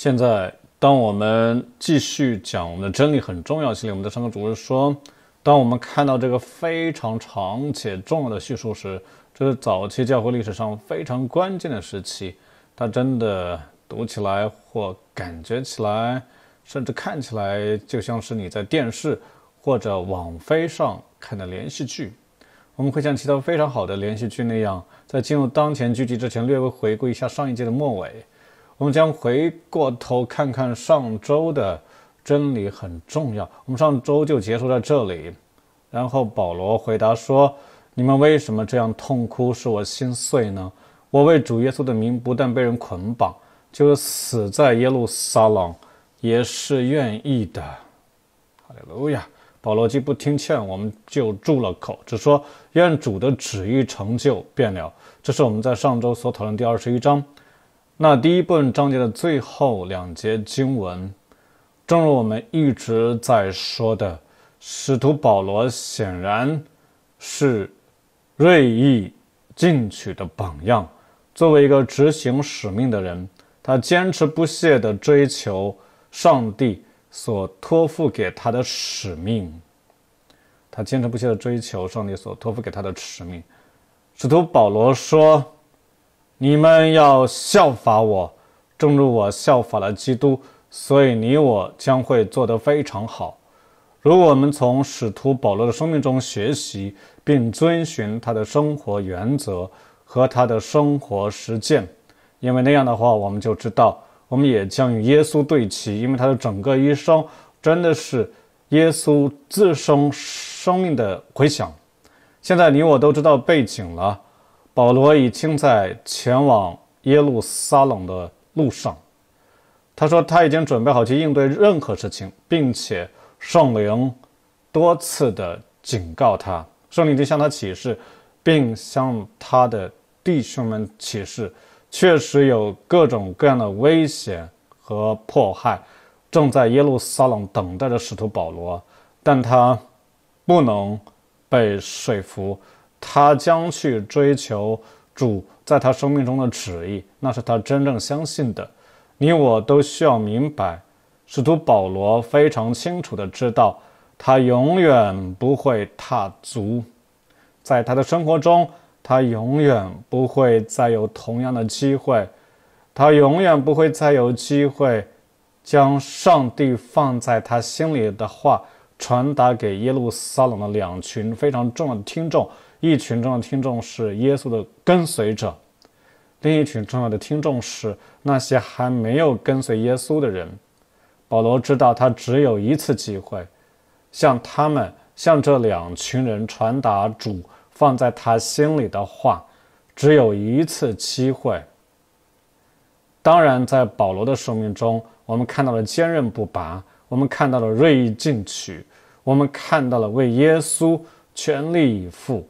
现在，当我们继续讲我们的真理很重要系列，我们的上课主是说，当我们看到这个非常长且重要的叙述时，这是早期教会历史上非常关键的时期。它真的读起来或感觉起来，甚至看起来就像是你在电视或者网飞上看的连续剧。我们会像其他非常好的连续剧那样，在进入当前剧集之前，略微回顾一下上一届的末尾。我们将回过头看看上周的真理很重要。我们上周就结束在这里。然后保罗回答说：“你们为什么这样痛哭，使我心碎呢？我为主耶稣的名，不但被人捆绑，就是死在耶路撒冷，也是愿意的。”哈利路亚！保罗既不听劝，我们就住了口，只说愿主的旨意成就便了。这是我们在上周所讨论第二十一章。那第一部分章节的最后两节经文，正如我们一直在说的，使徒保罗显然是锐意进取的榜样。作为一个执行使命的人，他坚持不懈的追求上帝所托付给他的使命。他坚持不懈的追求上帝所托付给他的使命。使徒保罗说。你们要效法我，正如我效法了基督，所以你我将会做得非常好。如果我们从使徒保罗的生命中学习，并遵循他的生活原则和他的生活实践，因为那样的话，我们就知道，我们也将与耶稣对齐，因为他的整个一生真的是耶稣自身生命的回响。现在，你我都知道背景了。保罗已经在前往耶路撒冷的路上。他说他已经准备好去应对任何事情，并且圣灵多次的警告他，圣灵就向他启示，并向他的弟兄们启示，确实有各种各样的危险和迫害正在耶路撒冷等待着使徒保罗，但他不能被说服。他将去追求主在他生命中的旨意，那是他真正相信的。你我都需要明白，使徒保罗非常清楚的知道，他永远不会踏足，在他的生活中，他永远不会再有同样的机会，他永远不会再有机会将上帝放在他心里的话传达给耶路撒冷的两群非常重要的听众。一群重要的听众是耶稣的跟随者，另一群重要的听众是那些还没有跟随耶稣的人。保罗知道他只有一次机会，向他们，向这两群人传达主放在他心里的话，只有一次机会。当然，在保罗的生命中，我们看到了坚韧不拔，我们看到了锐意进取，我们看到了为耶稣全力以赴。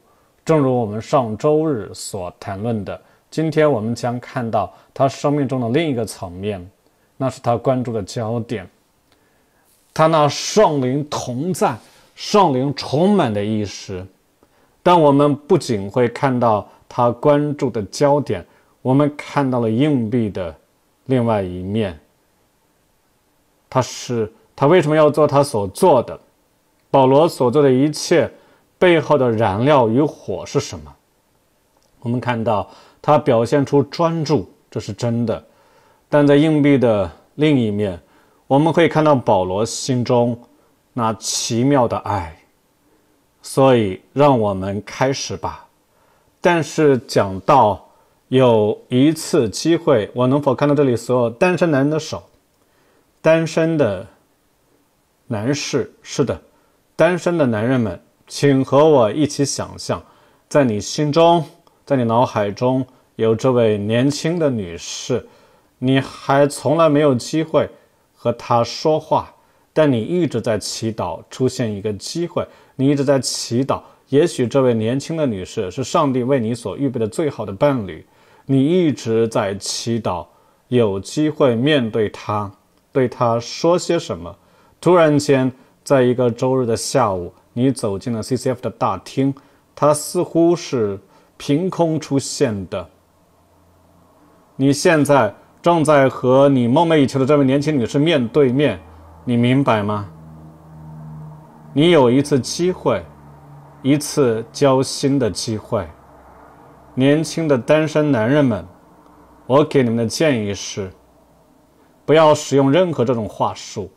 正如我们上周日所谈论的，今天我们将看到他生命中的另一个层面，那是他关注的焦点，他那圣灵同在、圣灵充满的意识。但我们不仅会看到他关注的焦点，我们看到了硬币的另外一面。他是他为什么要做他所做的，保罗所做的一切。背后的燃料与火是什么？我们看到他表现出专注，这是真的。但在硬币的另一面，我们会看到保罗心中那奇妙的爱。所以，让我们开始吧。但是，讲到有一次机会，我能否看到这里所有单身男人的手？单身的男士，是的，单身的男人们。请和我一起想象，在你心中，在你脑海中有这位年轻的女士，你还从来没有机会和她说话，但你一直在祈祷出现一个机会。你一直在祈祷，也许这位年轻的女士是上帝为你所预备的最好的伴侣。你一直在祈祷有机会面对她，对她说些什么。突然间，在一个周日的下午。你走进了 CCF 的大厅，它似乎是凭空出现的。你现在正在和你梦寐以求的这位年轻女士面对面，你明白吗？你有一次机会，一次交心的机会。年轻的单身男人们，我给你们的建议是，不要使用任何这种话术，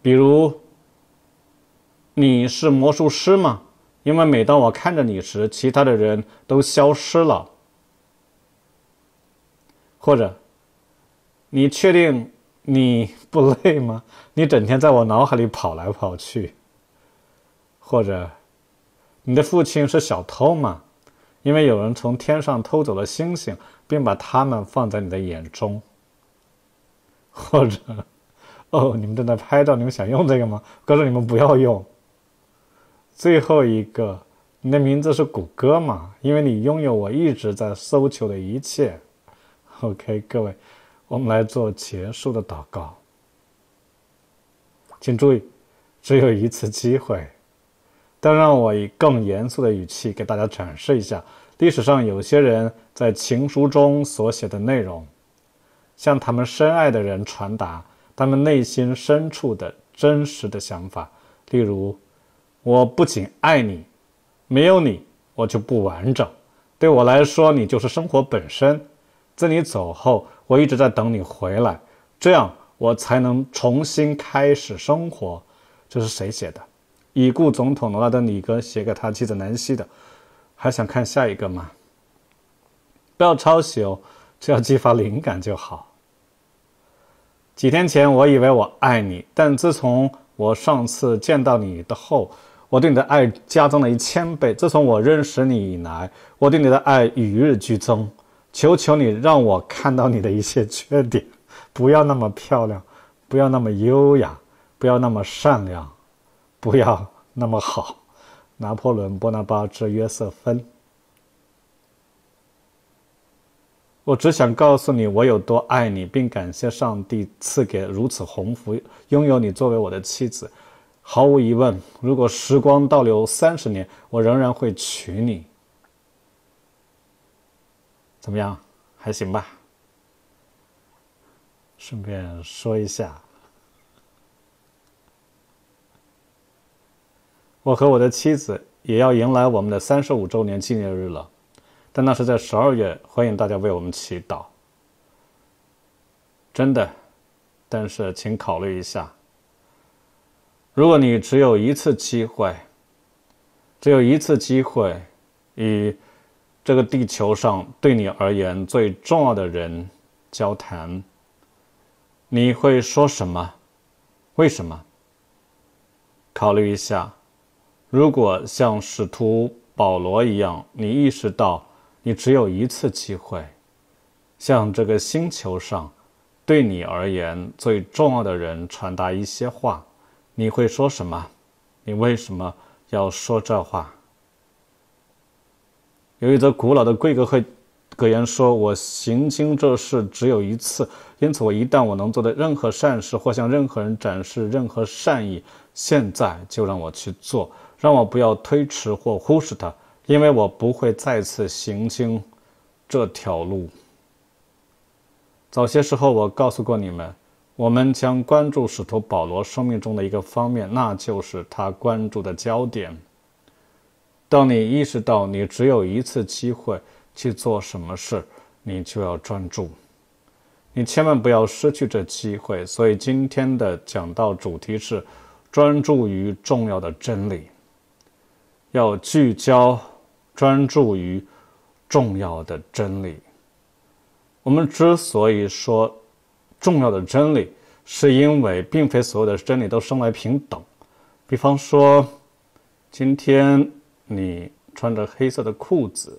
比如。你是魔术师吗？因为每当我看着你时，其他的人都消失了。或者，你确定你不累吗？你整天在我脑海里跑来跑去。或者，你的父亲是小偷吗？因为有人从天上偷走了星星，并把它们放在你的眼中。或者，哦，你们正在拍照，你们想用这个吗？告诉你们不要用。最后一个，你的名字是谷歌嘛？因为你拥有我一直在搜求的一切。OK，各位，我们来做结束的祷告。请注意，只有一次机会。但让我以更严肃的语气给大家展示一下历史上有些人在情书中所写的内容，向他们深爱的人传达他们内心深处的真实的想法，例如。我不仅爱你，没有你我就不完整。对我来说，你就是生活本身。自你走后，我一直在等你回来，这样我才能重新开始生活。这是谁写的？已故总统罗德·里格写给他妻子南希的。还想看下一个吗？不要抄袭哦，只要激发灵感就好。几天前我以为我爱你，但自从我上次见到你的后。我对你的爱加重了一千倍。自从我认识你以来，我对你的爱与日俱增。求求你让我看到你的一些缺点，不要那么漂亮，不要那么优雅，不要那么善良，不要那么好。拿破仑·波拿巴之约瑟芬。我只想告诉你我有多爱你，并感谢上帝赐给如此鸿福，拥有你作为我的妻子。毫无疑问，如果时光倒流三十年，我仍然会娶你。怎么样？还行吧。顺便说一下，我和我的妻子也要迎来我们的三十五周年纪念日了，但那是在十二月。欢迎大家为我们祈祷。真的，但是请考虑一下。如果你只有一次机会，只有一次机会，与这个地球上对你而言最重要的人交谈，你会说什么？为什么？考虑一下，如果像使徒保罗一样，你意识到你只有一次机会，向这个星球上对你而言最重要的人传达一些话。你会说什么？你为什么要说这话？有一则古老的贵格会格言说：“我行经这事只有一次，因此我一旦我能做的任何善事或向任何人展示任何善意，现在就让我去做，让我不要推迟或忽视它，因为我不会再次行经这条路。”早些时候我告诉过你们。我们将关注使徒保罗生命中的一个方面，那就是他关注的焦点。当你意识到你只有一次机会去做什么事，你就要专注，你千万不要失去这机会。所以今天的讲道主题是：专注于重要的真理，要聚焦，专注于重要的真理。我们之所以说。重要的真理，是因为并非所有的真理都生来平等。比方说，今天你穿着黑色的裤子，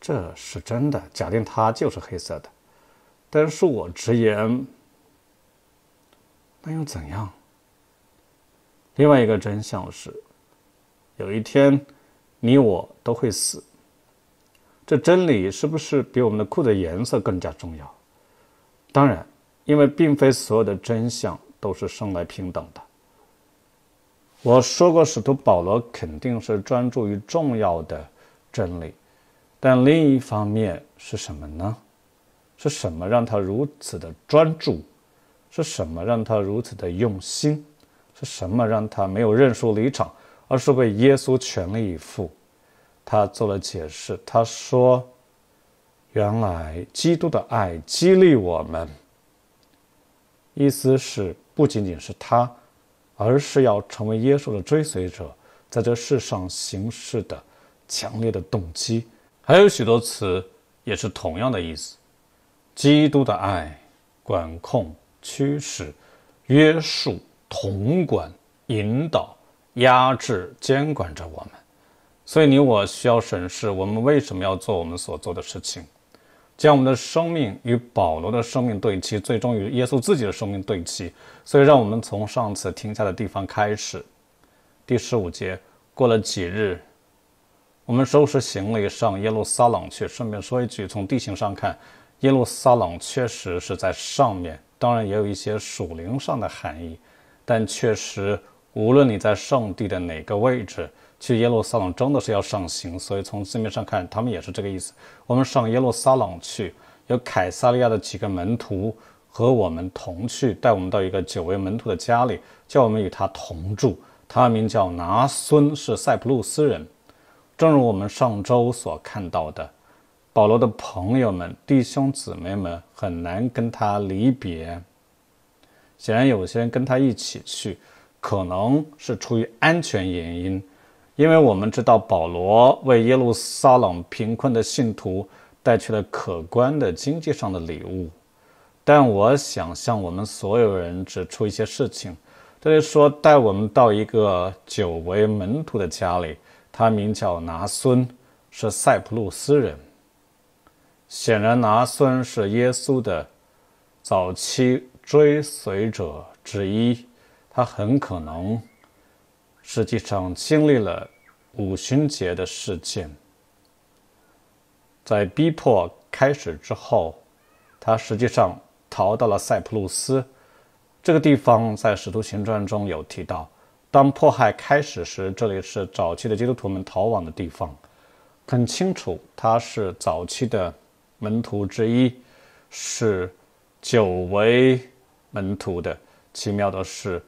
这是真的，假定它就是黑色的。但恕我直言，那又怎样？另外一个真相是，有一天你我都会死。这真理是不是比我们的裤子颜色更加重要？当然，因为并非所有的真相都是生来平等的。我说过，使徒保罗肯定是专注于重要的真理，但另一方面是什么呢？是什么让他如此的专注？是什么让他如此的用心？是什么让他没有认输离场，而是为耶稣全力以赴？他做了解释。他说。原来基督的爱激励我们，意思是不仅仅是他，而是要成为耶稣的追随者，在这世上行事的强烈的动机。还有许多词也是同样的意思：基督的爱管控、驱使、约束、统管、引导、压制、监管着我们。所以你我需要审视我们为什么要做我们所做的事情。将我们的生命与保罗的生命对齐，最终与耶稣自己的生命对齐。所以，让我们从上次停下的地方开始，第十五节。过了几日，我们收拾行李上耶路撒冷去。顺便说一句，从地形上看，耶路撒冷确实是在上面。当然，也有一些属灵上的含义，但确实，无论你在圣地的哪个位置。去耶路撒冷真的是要上刑，所以从字面上看，他们也是这个意思。我们上耶路撒冷去，有凯撒利亚的几个门徒和我们同去，带我们到一个久违门徒的家里，叫我们与他同住。他名叫拿孙，是塞浦路斯人。正如我们上周所看到的，保罗的朋友们、弟兄姊妹们很难跟他离别。显然，有些人跟他一起去，可能是出于安全原因。因为我们知道保罗为耶路撒冷贫困的信徒带去了可观的经济上的礼物，但我想向我们所有人指出一些事情，就里说带我们到一个久违门徒的家里，他名叫拿孙，是塞浦路斯人。显然，拿孙是耶稣的早期追随者之一，他很可能。实际上经历了五旬节的事件，在逼迫开始之后，他实际上逃到了塞浦路斯这个地方。在《使徒行传》中有提到，当迫害开始时，这里是早期的基督徒们逃亡的地方。很清楚，他是早期的门徒之一，是久违门徒的。奇妙的是。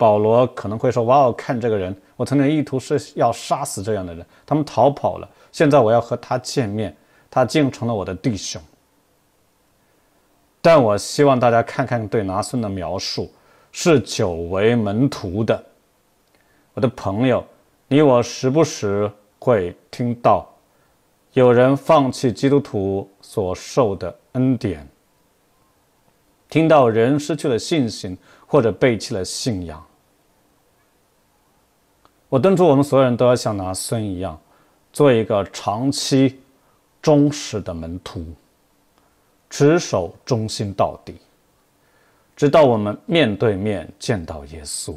保罗可能会说：“哇哦，看这个人！我曾经意图是要杀死这样的人，他们逃跑了。现在我要和他见面，他竟成了我的弟兄。”但我希望大家看看对拿孙的描述，是久为门徒的。我的朋友，你我时不时会听到有人放弃基督徒所受的恩典，听到人失去了信心或者背弃了信仰。我敦促我们所有人都要像拿孙一样，做一个长期、忠实的门徒，执守忠心到底，直到我们面对面见到耶稣。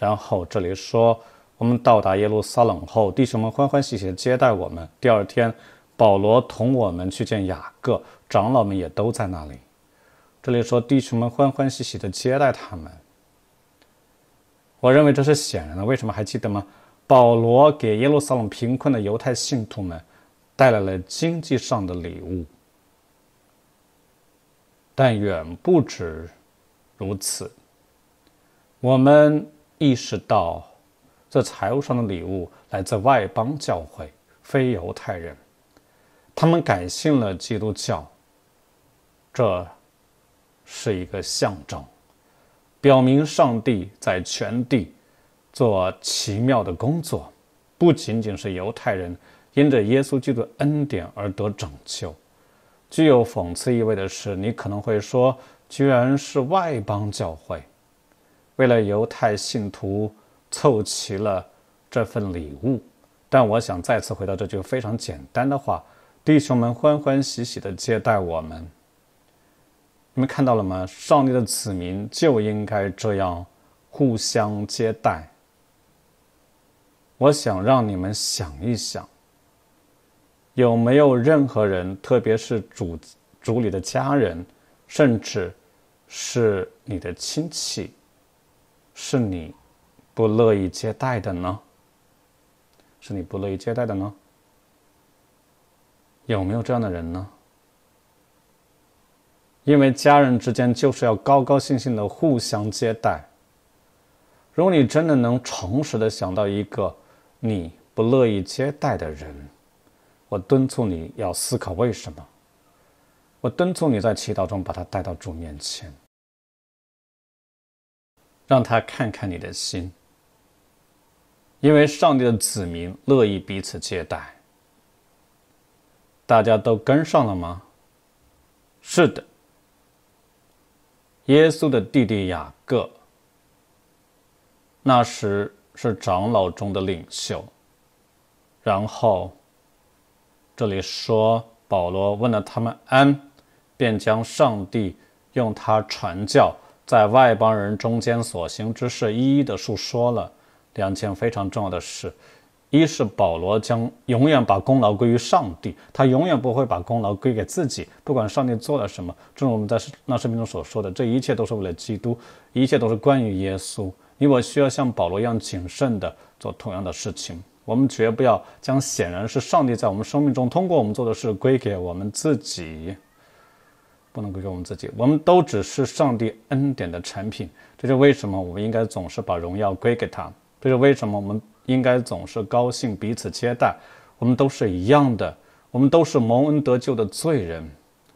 然后这里说，我们到达耶路撒冷后，弟兄们欢欢喜喜接待我们。第二天，保罗同我们去见雅各，长老们也都在那里。这里说，弟兄们欢欢喜喜的接待他们。我认为这是显然的。为什么还记得吗？保罗给耶路撒冷贫困的犹太信徒们带来了经济上的礼物，但远不止如此。我们意识到，这财务上的礼物来自外邦教会，非犹太人，他们改信了基督教。这是一个象征。表明上帝在全地做奇妙的工作，不仅仅是犹太人因着耶稣基督恩典而得拯救。具有讽刺意味的是，你可能会说，居然是外邦教会为了犹太信徒凑齐了这份礼物。但我想再次回到这句非常简单的话：弟兄们，欢欢喜喜地接待我们。你们看到了吗？上帝的子民就应该这样互相接待。我想让你们想一想，有没有任何人，特别是主主里的家人，甚至是你的亲戚，是你不乐意接待的呢？是你不乐意接待的呢？有没有这样的人呢？因为家人之间就是要高高兴兴的互相接待。如果你真的能诚实的想到一个你不乐意接待的人，我敦促你要思考为什么。我敦促你在祈祷中把他带到主面前，让他看看你的心。因为上帝的子民乐意彼此接待。大家都跟上了吗？是的。耶稣的弟弟雅各，那时是长老中的领袖。然后，这里说保罗问了他们安，便将上帝用他传教在外邦人中间所行之事一一的述说了。两件非常重要的事。一是保罗将永远把功劳归于上帝，他永远不会把功劳归给自己。不管上帝做了什么，正如我们在那视频中所说的，这一切都是为了基督，一切都是关于耶稣。你我需要像保罗一样谨慎地做同样的事情。我们绝不要将显然是上帝在我们生命中通过我们做的事归给我们自己，不能归给我们自己。我们都只是上帝恩典的产品。这就是为什么我们应该总是把荣耀归给他。这就是为什么我们。应该总是高兴，彼此接待。我们都是一样的，我们都是蒙恩得救的罪人，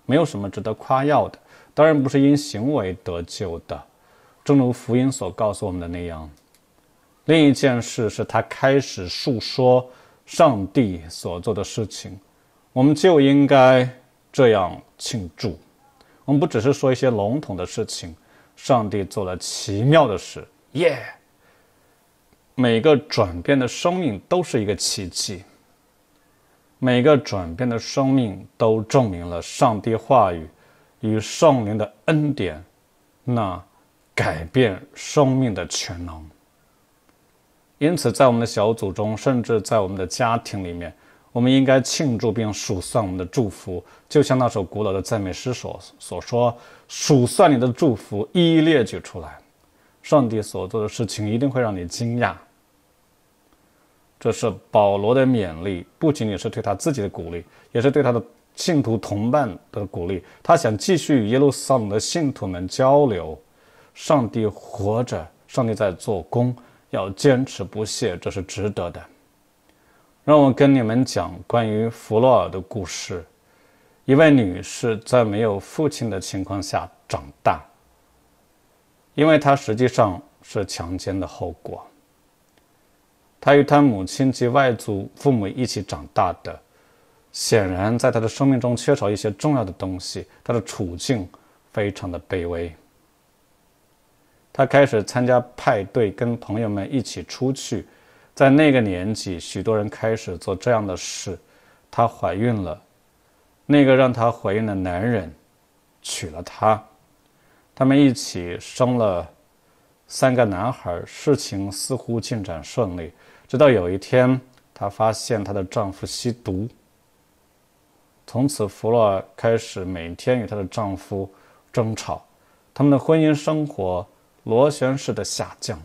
没有什么值得夸耀的。当然不是因行为得救的，正如福音所告诉我们的那样。另一件事是他开始述说上帝所做的事情，我们就应该这样庆祝。我们不只是说一些笼统的事情，上帝做了奇妙的事，耶。每个转变的生命都是一个奇迹。每个转变的生命都证明了上帝话语与圣灵的恩典，那改变生命的全能。因此，在我们的小组中，甚至在我们的家庭里面，我们应该庆祝并数算我们的祝福。就像那首古老的赞美诗所所说：“数算你的祝福，一一列举出来。”上帝所做的事情一定会让你惊讶。这是保罗的勉励，不仅仅是对他自己的鼓励，也是对他的信徒同伴的鼓励。他想继续与耶路撒冷的信徒们交流。上帝活着，上帝在做工，要坚持不懈，这是值得的。让我跟你们讲关于弗洛尔的故事。一位女士在没有父亲的情况下长大，因为她实际上是强奸的后果。他与他母亲及外祖父母一起长大的，显然在他的生命中缺少一些重要的东西。他的处境非常的卑微。他开始参加派对，跟朋友们一起出去。在那个年纪，许多人开始做这样的事。她怀孕了，那个让她怀孕的男人娶了她，他们一起生了三个男孩。事情似乎进展顺利。直到有一天，她发现她的丈夫吸毒。从此，弗洛尔开始每天与她的丈夫争吵，他们的婚姻生活螺旋式的下降。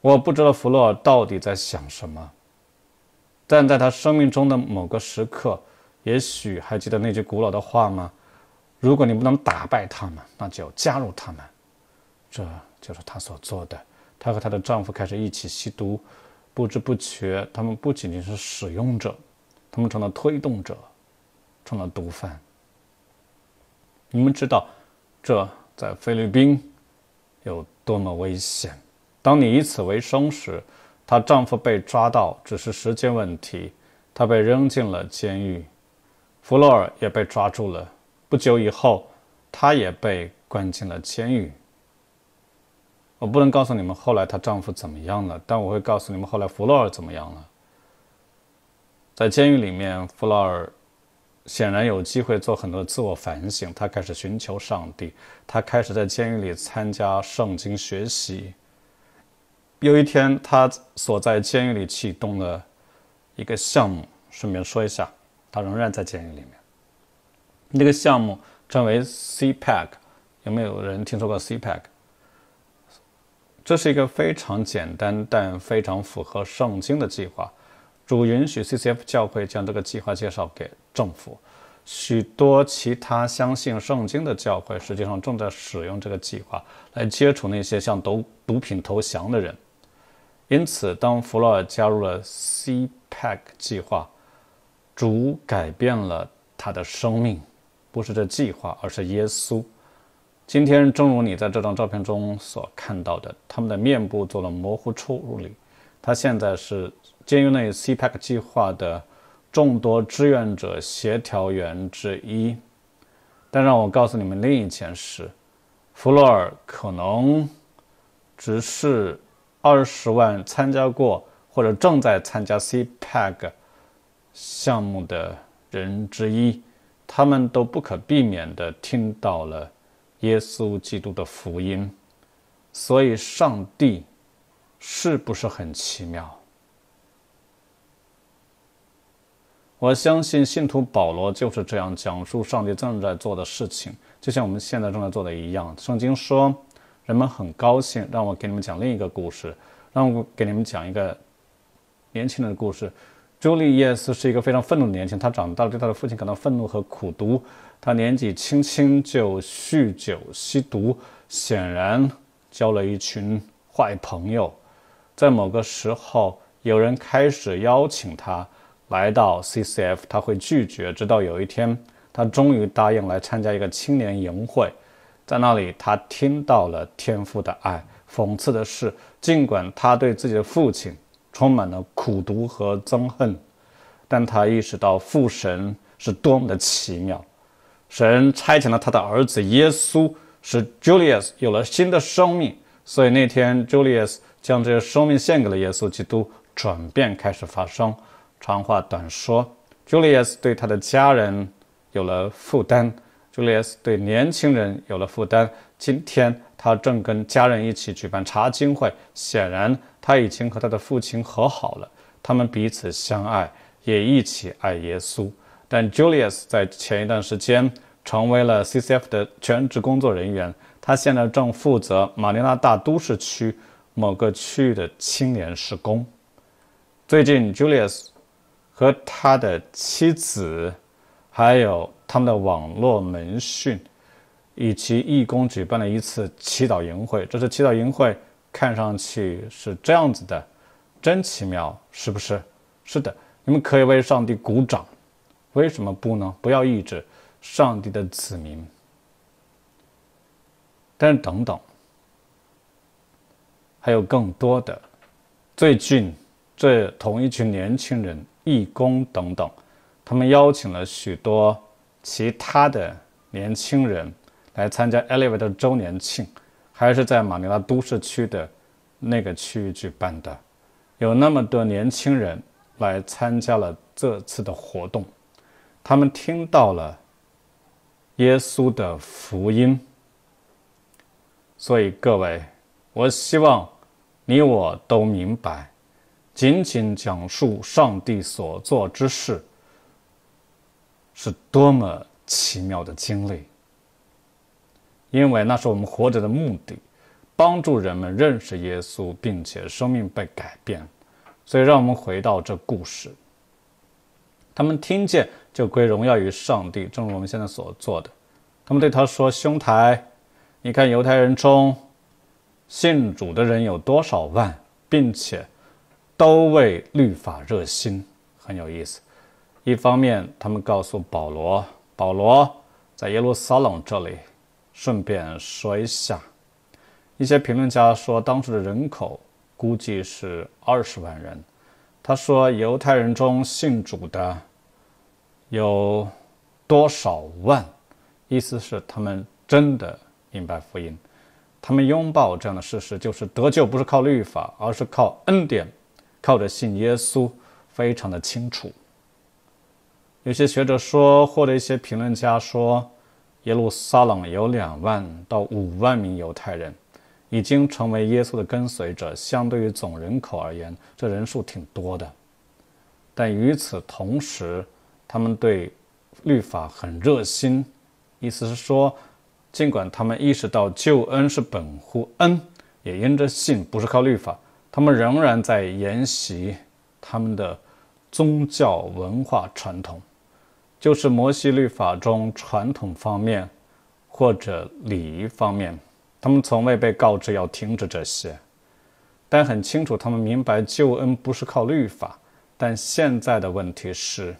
我不知道弗洛尔到底在想什么，但在她生命中的某个时刻，也许还记得那句古老的话吗？如果你不能打败他们，那就加入他们。这就是她所做的。她和她的丈夫开始一起吸毒，不知不觉，他们不仅仅是使用者，他们成了推动者，成了毒贩。你们知道这在菲律宾有多么危险？当你以此为生时，她丈夫被抓到只是时间问题，她被扔进了监狱。弗洛尔也被抓住了，不久以后，她也被关进了监狱。我不能告诉你们后来她丈夫怎么样了，但我会告诉你们后来弗洛尔怎么样了。在监狱里面，弗洛尔显然有机会做很多自我反省。他开始寻求上帝，他开始在监狱里参加圣经学习。有一天，他所在监狱里启动了一个项目。顺便说一下，他仍然在监狱里面。那个项目称为 c p a k 有没有人听说过 c p a k 这是一个非常简单但非常符合圣经的计划。主允许 CCF 教会将这个计划介绍给政府。许多其他相信圣经的教会实际上正在使用这个计划来接触那些向毒毒品投降的人。因此，当弗洛尔加入了 CPE 计划，主改变了他的生命，不是这计划，而是耶稣。今天，正如你在这张照片中所看到的，他们的面部做了模糊处理。他现在是监狱内 c p a c 计划的众多志愿者协调员之一。但让我告诉你们另一件事：弗洛尔可能只是二十万参加过或者正在参加 c p a c 项目的人之一。他们都不可避免地听到了。耶稣基督的福音，所以上帝是不是很奇妙？我相信信徒保罗就是这样讲述上帝正在做的事情，就像我们现在正在做的一样。圣经说，人们很高兴让我给你们讲另一个故事，让我给你们讲一个年轻人的故事。朱利叶斯是一个非常愤怒的年轻人，他长大了，对他的父亲感到愤怒和苦读。他年纪轻轻就酗酒吸毒，显然交了一群坏朋友。在某个时候，有人开始邀请他来到 CCF，他会拒绝。直到有一天，他终于答应来参加一个青年营会，在那里他听到了天父的爱。讽刺的是，尽管他对自己的父亲充满了苦毒和憎恨，但他意识到父神是多么的奇妙。神差遣了他的儿子耶稣，使 Julius 有了新的生命。所以那天，Julius 将这个生命献给了耶稣基督，转变开始发生。长话短说，Julius 对他的家人有了负担，Julius 对年轻人有了负担。今天，他正跟家人一起举办查经会。显然，他已经和他的父亲和好了，他们彼此相爱，也一起爱耶稣。但 Julius 在前一段时间成为了 CCF 的全职工作人员。他现在正负责马尼拉大都市区某个区域的青年施工。最近，Julius 和他的妻子，还有他们的网络门训以及义工，举办了一次祈祷营会。这是祈祷营会，看上去是这样子的，真奇妙，是不是？是的，你们可以为上帝鼓掌。为什么不呢？不要抑制上帝的子民。但是等等，还有更多的。最近，这同一群年轻人、义工等等，他们邀请了许多其他的年轻人来参加 Elevator 周年庆，还是在马尼拉都市区的那个区域举办的。有那么多年轻人来参加了这次的活动。他们听到了耶稣的福音，所以各位，我希望你我都明白，仅仅讲述上帝所做之事是多么奇妙的经历，因为那是我们活着的目的，帮助人们认识耶稣，并且生命被改变。所以，让我们回到这故事。他们听见。就归荣耀于上帝，正如我们现在所做的。他们对他说：“兄台，你看犹太人中信主的人有多少万，并且都为律法热心，很有意思。一方面，他们告诉保罗，保罗在耶路撒冷这里。顺便说一下，一些评论家说，当时的人口估计是二十万人。他说，犹太人中信主的。”有多少万？意思是他们真的明白福音，他们拥抱这样的事实，就是得救不是靠律法，而是靠恩典，靠着信耶稣，非常的清楚。有些学者说，或者一些评论家说，耶路撒冷有两万到五万名犹太人已经成为耶稣的跟随者，相对于总人口而言，这人数挺多的。但与此同时，他们对律法很热心，意思是说，尽管他们意识到救恩是本乎恩，也因着信，不是靠律法，他们仍然在沿袭他们的宗教文化传统，就是摩西律法中传统方面或者礼仪方面，他们从未被告知要停止这些，但很清楚，他们明白救恩不是靠律法。但现在的问题是。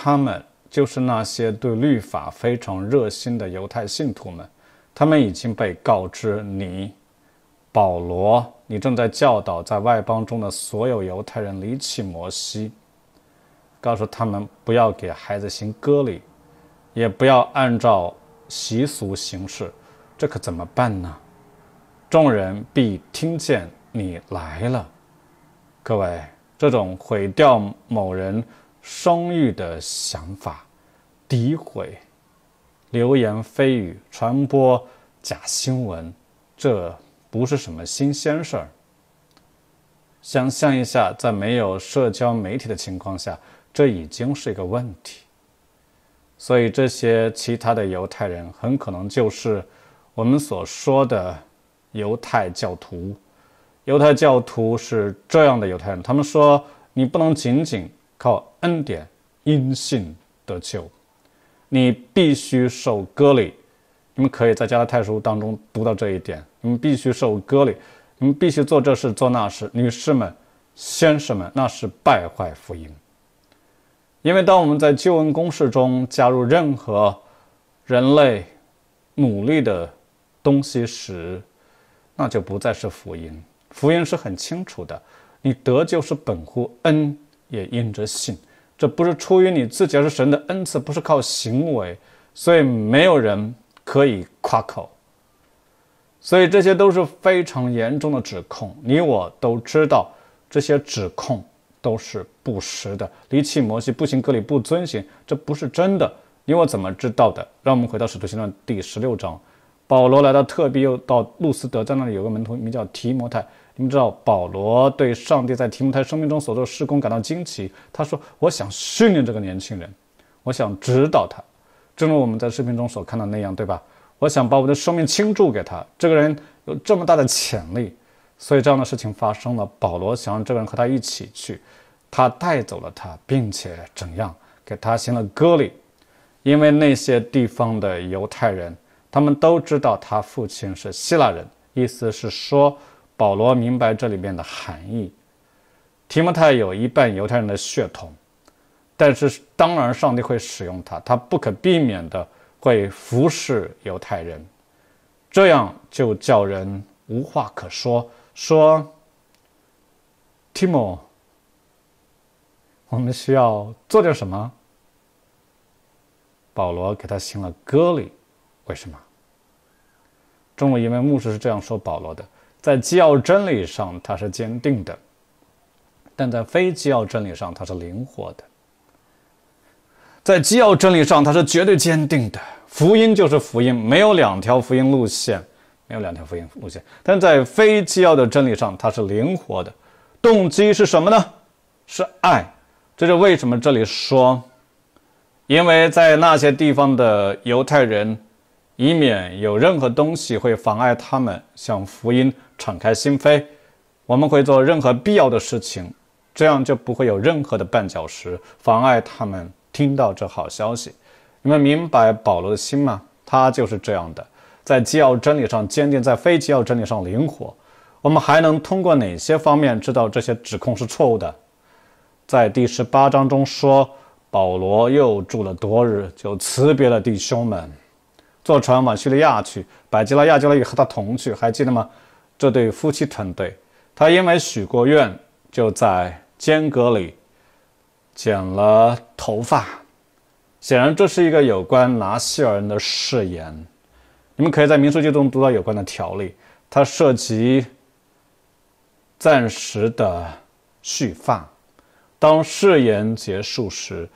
他们就是那些对律法非常热心的犹太信徒们。他们已经被告知，你，保罗，你正在教导在外邦中的所有犹太人离弃摩西，告诉他们不要给孩子行割礼，也不要按照习俗行事。这可怎么办呢？众人必听见你来了。各位，这种毁掉某人。生育的想法、诋毁、流言蜚语、传播假新闻，这不是什么新鲜事儿。想象一下，在没有社交媒体的情况下，这已经是一个问题。所以，这些其他的犹太人很可能就是我们所说的犹太教徒。犹太教徒是这样的犹太人，他们说：“你不能仅仅。”靠恩典因信得救，你必须受割礼。你们可以在加拉太书当中读到这一点。你们必须受割礼，你们必须做这事做那事。女士们、先生们，那是败坏福音。因为当我们在救恩公式中加入任何人类努力的东西时，那就不再是福音。福音是很清楚的，你得就是本乎恩。也因着信，这不是出于你自己，而是神的恩赐，不是靠行为，所以没有人可以夸口。所以这些都是非常严重的指控，你我都知道，这些指控都是不实的。离弃摩西，不行割礼，不遵循，这不是真的。你我怎么知道的？让我们回到使徒行传第十六章，保罗来到特庇，又到路斯德，在那里有个门徒名叫提摩太。你们知道，保罗对上帝在提摩太生命中所做的事工感到惊奇。他说：“我想训练这个年轻人，我想指导他，正如我们在视频中所看到那样，对吧？我想把我的生命倾注给他。这个人有这么大的潜力，所以这样的事情发生了。保罗想让这个人和他一起去，他带走了他，并且怎样给他行了割礼，因为那些地方的犹太人，他们都知道他父亲是希腊人，意思是说。”保罗明白这里面的含义。提摩太有一半犹太人的血统，但是当然，上帝会使用他，他不可避免的会服侍犹太人，这样就叫人无话可说。说提 o 我们需要做点什么？保罗给他行了割礼，为什么？中文一位牧师是这样说保罗的。在教要真理上，它是坚定的；但在非教要真理上，它是灵活的。在教要真理上，它是绝对坚定的，福音就是福音，没有两条福音路线，没有两条福音路线。但在非教要的真理上，它是灵活的。动机是什么呢？是爱。这是为什么这里说？因为在那些地方的犹太人。以免有任何东西会妨碍他们向福音敞开心扉，我们会做任何必要的事情，这样就不会有任何的绊脚石妨碍他们听到这好消息。你们明白保罗的心吗？他就是这样的，在基要真理上坚定，在非基要真理上灵活。我们还能通过哪些方面知道这些指控是错误的？在第十八章中说，保罗又住了多日，就辞别了弟兄们。坐船往叙利亚去，百吉拉亚加也和他同去，还记得吗？这对夫妻团队，他因为许过愿，就在间隔里剪了头发。显然，这是一个有关拿西尔人的誓言。你们可以在民俗记中读到有关的条例，它涉及暂时的蓄发。当誓言结束时，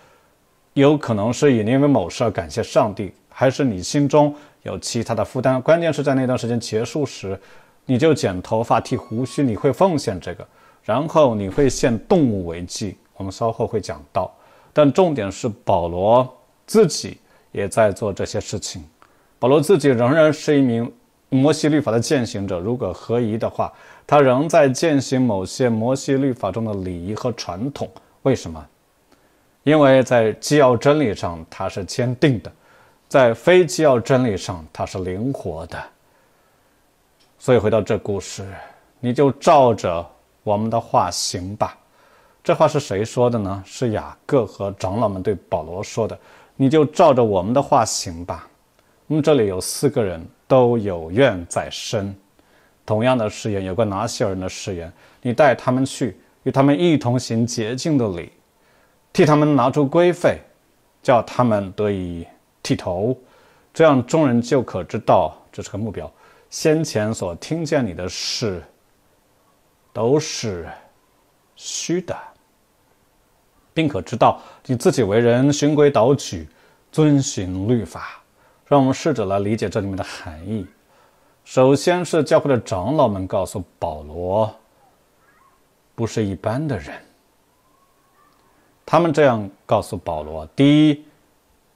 有可能是以因为某事而感谢上帝。还是你心中有其他的负担？关键是在那段时间结束时，你就剪头发、剃胡须，你会奉献这个，然后你会献动物为祭。我们稍后会讲到。但重点是，保罗自己也在做这些事情。保罗自己仍然是一名摩西律法的践行者。如果合宜的话，他仍在践行某些摩西律法中的礼仪和传统。为什么？因为在纪要真理上，他是坚定的。在非必要真理上，它是灵活的。所以回到这故事，你就照着我们的话行吧。这话是谁说的呢？是雅各和长老们对保罗说的。你就照着我们的话行吧。我们这里有四个人都有怨在身，同样的誓言，有个拿西尔人的誓言。你带他们去，与他们一同行洁净的礼，替他们拿出规费，叫他们得以。剃头，这样众人就可知道这是个目标。先前所听见你的事，都是虚的，并可知道你自己为人循规蹈矩，遵循律法。让我们试着来理解这里面的含义。首先是教会的长老们告诉保罗，不是一般的人。他们这样告诉保罗：第一。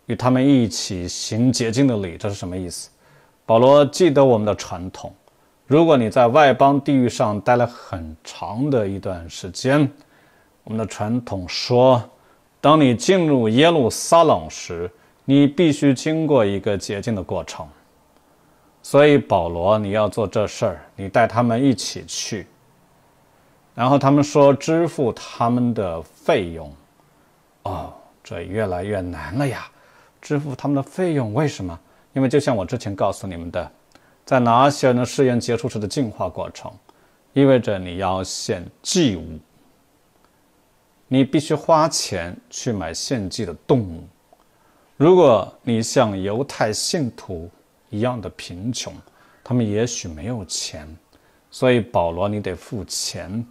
与他们一起行洁净的礼，这是什么意思？保罗记得我们的传统。如果你在外邦地域上待了很长的一段时间，我们的传统说，当你进入耶路撒冷时，你必须经过一个洁净的过程。所以，保罗，你要做这事儿，你带他们一起去，然后他们说支付他们的费用。哦，这越来越难了呀！支付他们的费用，为什么？因为就像我之前告诉你们的，在拿些人的试验结束时的进化过程，意味着你要献祭物，你必须花钱去买献祭的动物。如果你像犹太信徒一样的贫穷，他们也许没有钱，所以保罗，你得付钱，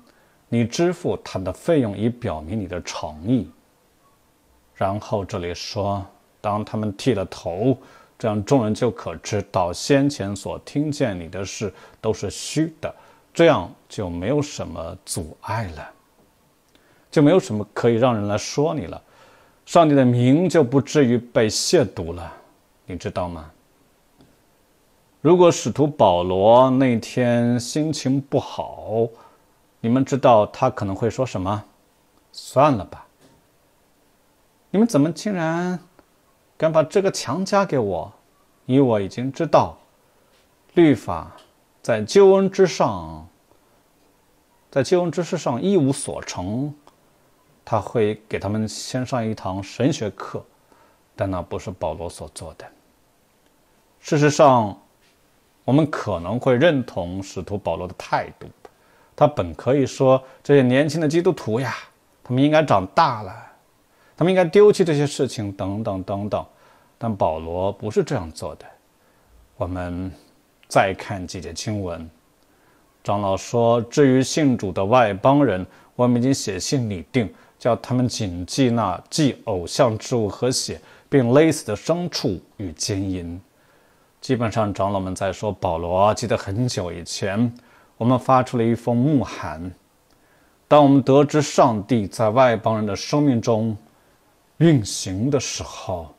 你支付他的费用以表明你的诚意。然后这里说。当他们剃了头，这样众人就可知道先前所听见你的事都是虚的，这样就没有什么阻碍了，就没有什么可以让人来说你了，上帝的名就不至于被亵渎了，你知道吗？如果使徒保罗那天心情不好，你们知道他可能会说什么？算了吧，你们怎么竟然？敢把这个强加给我？你我已经知道，律法在救恩之上，在救恩之事上一无所成。他会给他们先上一堂神学课，但那不是保罗所做的。事实上，我们可能会认同使徒保罗的态度。他本可以说：“这些年轻的基督徒呀，他们应该长大了。”他们应该丢弃这些事情，等等等等。但保罗不是这样做的。我们再看几节经文。长老说：“至于信主的外邦人，我们已经写信拟定，叫他们谨记那祭偶像之物和血，并勒死的牲畜与奸淫。”基本上，长老们在说：“保罗，记得很久以前，我们发出了一封牧函。当我们得知上帝在外邦人的生命中，运行的时候，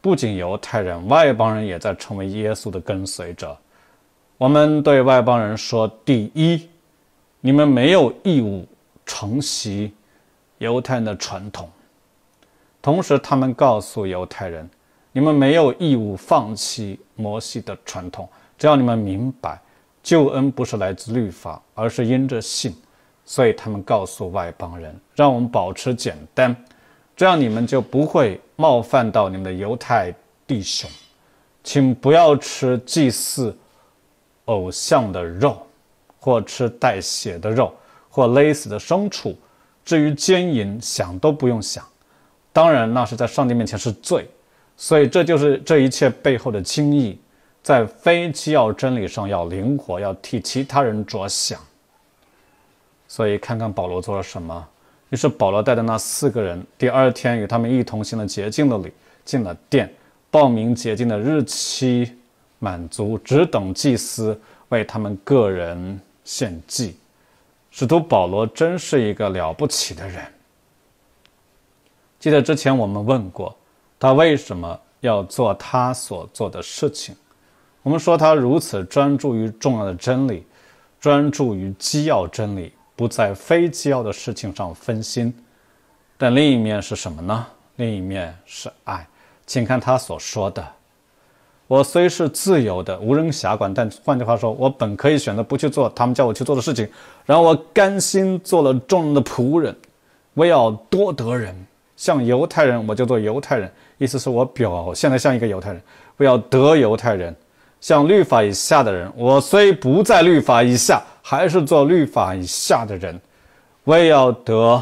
不仅犹太人，外邦人也在成为耶稣的跟随者。我们对外邦人说：“第一，你们没有义务承袭犹太人的传统；同时，他们告诉犹太人：你们没有义务放弃摩西的传统。只要你们明白，救恩不是来自律法，而是因着信。所以，他们告诉外邦人：让我们保持简单。”这样你们就不会冒犯到你们的犹太弟兄，请不要吃祭祀偶像的肉，或吃带血的肉，或勒死的牲畜。至于奸淫，想都不用想，当然那是在上帝面前是罪。所以这就是这一切背后的精义，在非基要真理上要灵活，要替其他人着想。所以看看保罗做了什么。于是保罗带的那四个人，第二天与他们一同行了洁净的礼，进了殿，报名洁净的日期满足，只等祭司为他们个人献祭。使徒保罗真是一个了不起的人。记得之前我们问过，他为什么要做他所做的事情？我们说他如此专注于重要的真理，专注于基要真理。不在非其要的事情上分心，但另一面是什么呢？另一面是爱。请看他所说的：“我虽是自由的，无人辖管，但换句话说，我本可以选择不去做他们叫我去做的事情，然后我甘心做了众人的仆人，为要多得人。像犹太人，我就做犹太人，意思是我表现的像一个犹太人，为要得犹太人。”像律法以下的人，我虽不在律法以下，还是做律法以下的人，我也要得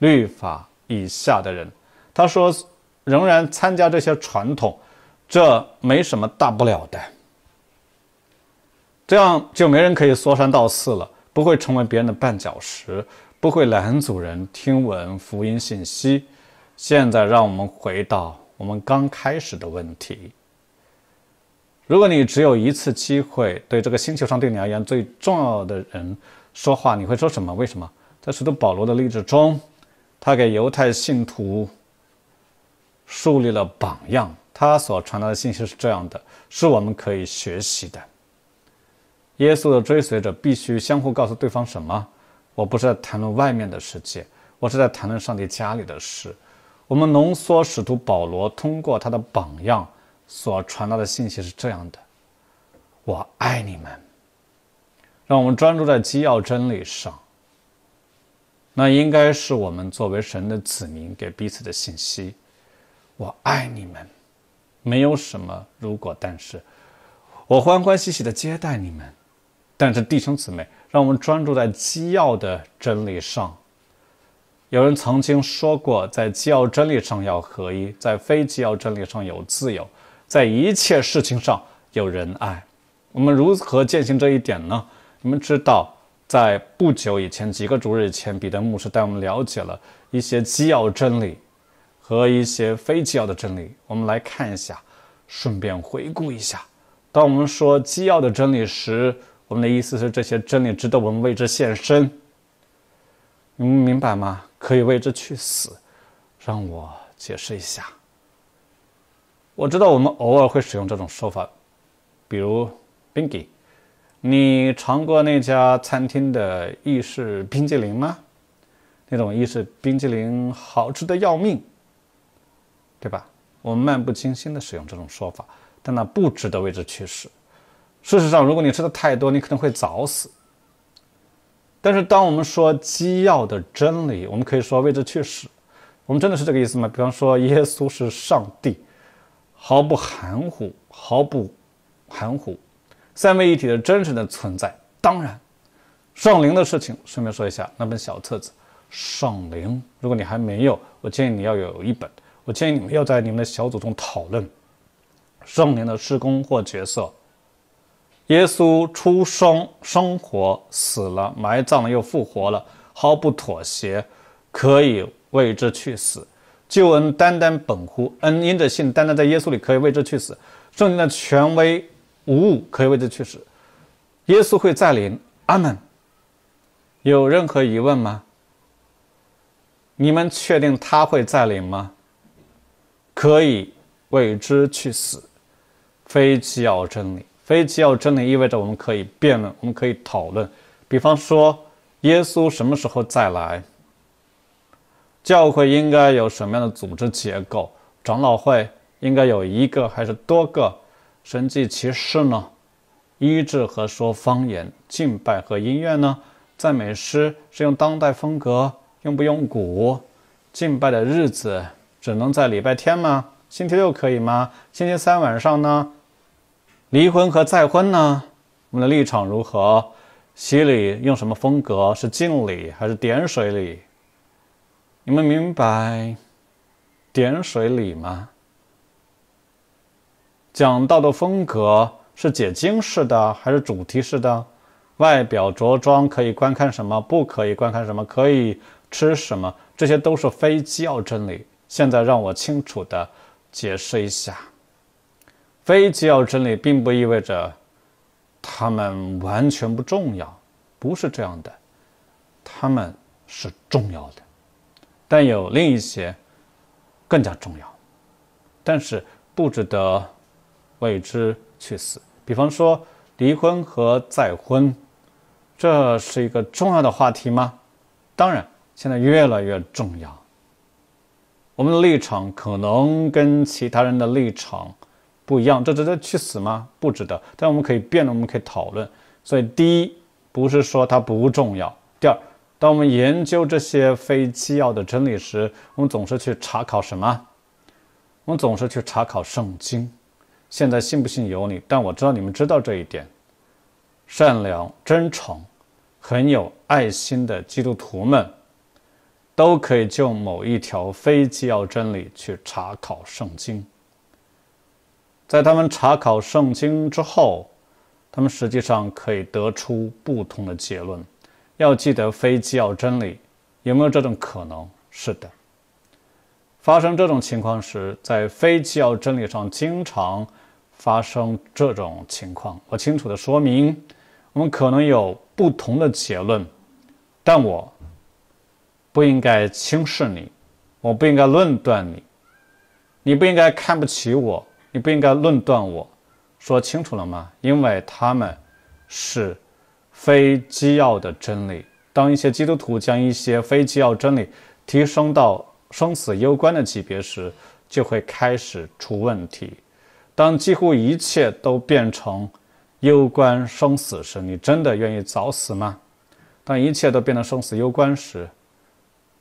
律法以下的人。他说，仍然参加这些传统，这没什么大不了的。这样就没人可以说三道四了，不会成为别人的绊脚石，不会拦阻人听闻福音信息。现在，让我们回到我们刚开始的问题。如果你只有一次机会对这个星球上对你而言最重要的人说话，你会说什么？为什么？在使徒保罗的例子中，他给犹太信徒树立了榜样。他所传达的信息是这样的：是我们可以学习的。耶稣的追随者必须相互告诉对方什么？我不是在谈论外面的世界，我是在谈论上帝家里的事。我们浓缩使徒保罗通过他的榜样。所传达的信息是这样的：我爱你们。让我们专注在基要真理上。那应该是我们作为神的子民给彼此的信息。我爱你们，没有什么如果，但是，我欢欢喜喜地接待你们。但是，弟兄姊妹，让我们专注在基要的真理上。有人曾经说过，在基要真理上要合一，在非基要真理上有自由。在一切事情上有仁爱，我们如何践行这一点呢？你们知道，在不久以前，几个主日以前，彼得牧师带我们了解了一些基要真理和一些非基要的真理。我们来看一下，顺便回顾一下。当我们说基要的真理时，我们的意思是这些真理值得我们为之献身。你们明白吗？可以为之去死。让我解释一下。我知道我们偶尔会使用这种说法，比如 Bingi，你尝过那家餐厅的意式冰激凌吗？那种意式冰激凌好吃得要命，对吧？我们漫不经心地使用这种说法，但那不值得为之去试。事实上，如果你吃的太多，你可能会早死。但是当我们说基要的真理，我们可以说为之去世。我们真的是这个意思吗？比方说，耶稣是上帝。毫不含糊，毫不含糊，三位一体的真实的存在。当然，圣灵的事情，顺便说一下，那本小册子《圣灵》，如果你还没有，我建议你要有一本。我建议你们要在你们的小组中讨论圣灵的施工或角色。耶稣出生、生活、死了、埋葬了、又复活了，毫不妥协，可以为之去死。救恩单单本乎恩因着信，单单在耶稣里可以为之去死。圣经的权威无误，可以为之去死。耶稣会再临，阿门。有任何疑问吗？你们确定他会再临吗？可以为之去死，非既要真理。非既要真理意味着我们可以辩论，我们可以讨论。比方说，耶稣什么时候再来？教会应该有什么样的组织结构？长老会应该有一个还是多个？神迹骑士呢？医治和说方言、敬拜和音乐呢？赞美诗是用当代风格，用不用鼓？敬拜的日子只能在礼拜天吗？星期六可以吗？星期三晚上呢？离婚和再婚呢？我们的立场如何？洗礼用什么风格？是敬礼还是点水礼？你们明白点水礼吗？讲道的风格是解经式的还是主题式的？外表着装可以观看什么？不可以观看什么？可以吃什么？这些都是非要真理。现在让我清楚的解释一下：非要真理并不意味着他们完全不重要，不是这样的，他们是重要的。但有另一些更加重要，但是不值得为之去死。比方说离婚和再婚，这是一个重要的话题吗？当然，现在越来越重要。我们的立场可能跟其他人的立场不一样，这值得去死吗？不值得。但我们可以辩论，我们可以讨论。所以，第一不是说它不重要。第二。当我们研究这些非纪要的真理时，我们总是去查考什么？我们总是去查考圣经。现在信不信由你，但我知道你们知道这一点。善良、真诚、很有爱心的基督徒们，都可以就某一条非纪要真理去查考圣经。在他们查考圣经之后，他们实际上可以得出不同的结论。要记得非基要真理，有没有这种可能？是的。发生这种情况时，在非基要真理上经常发生这种情况。我清楚的说明，我们可能有不同的结论，但我不应该轻视你，我不应该论断你，你不应该看不起我，你不应该论断我。说清楚了吗？因为他们是。非机要的真理，当一些基督徒将一些非机要真理提升到生死攸关的级别时，就会开始出问题。当几乎一切都变成攸关生死时，你真的愿意早死吗？当一切都变得生死攸关时，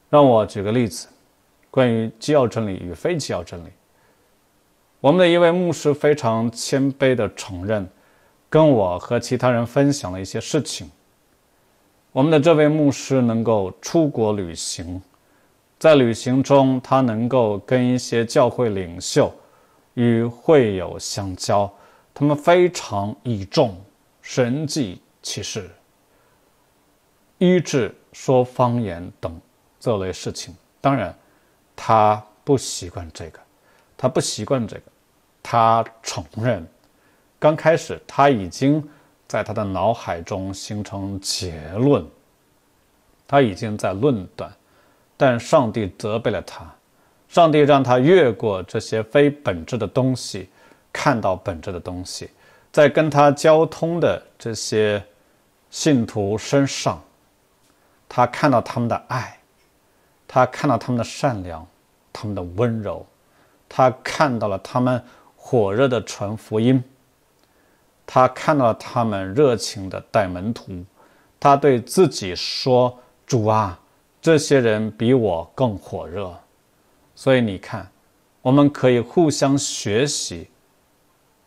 让我举个例子，关于机要真理与非机要真理，我们的一位牧师非常谦卑地承认。跟我和其他人分享了一些事情。我们的这位牧师能够出国旅行，在旅行中，他能够跟一些教会领袖与会友相交，他们非常倚重神迹奇事、医治、说方言等这类事情。当然，他不习惯这个，他不习惯这个，他承认。刚开始，他已经在他的脑海中形成结论，他已经在论断，但上帝责备了他，上帝让他越过这些非本质的东西，看到本质的东西，在跟他交通的这些信徒身上，他看到他们的爱，他看到他们的善良，他们的温柔，他看到了他们火热的传福音。他看到他们热情的带门徒，他对自己说：“主啊，这些人比我更火热。”所以你看，我们可以互相学习，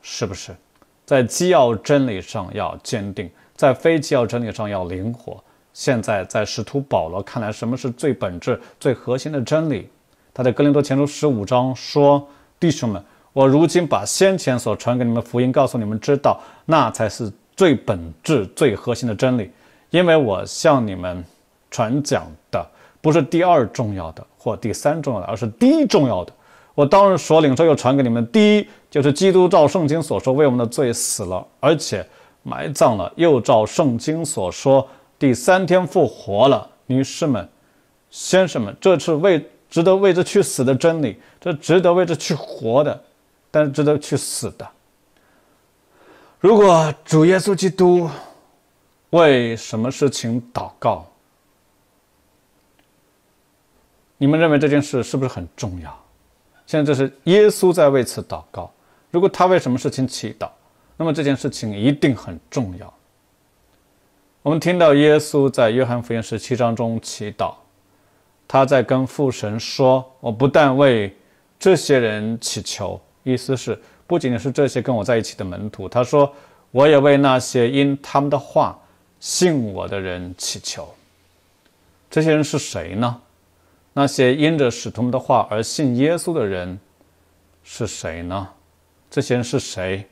是不是？在基要真理上要坚定，在非基要真理上要灵活。现在，在使徒保罗看来，什么是最本质、最核心的真理？他在哥林多前书十五章说：“弟兄们。”我如今把先前所传给你们的福音告诉你们，知道那才是最本质、最核心的真理。因为我向你们传讲的不是第二重要的或第三重要的，而是第一重要的。我当日所领受又传给你们：第一，就是基督照圣经所说为我们的罪死了，而且埋葬了；又照圣经所说，第三天复活了。女士们、先生们，这是为值得为之去死的真理，这值得为之去活的。但是值得去死的。如果主耶稣基督为什么事情祷告，你们认为这件事是不是很重要？现在这是耶稣在为此祷告。如果他为什么事情祈祷，那么这件事情一定很重要。我们听到耶稣在约翰福音十七章中祈祷，他在跟父神说：“我不但为这些人祈求。”意思是，不仅仅是这些跟我在一起的门徒，他说，我也为那些因他们的话信我的人祈求。这些人是谁呢？那些因着使徒们的话而信耶稣的人是谁呢？这些人是谁？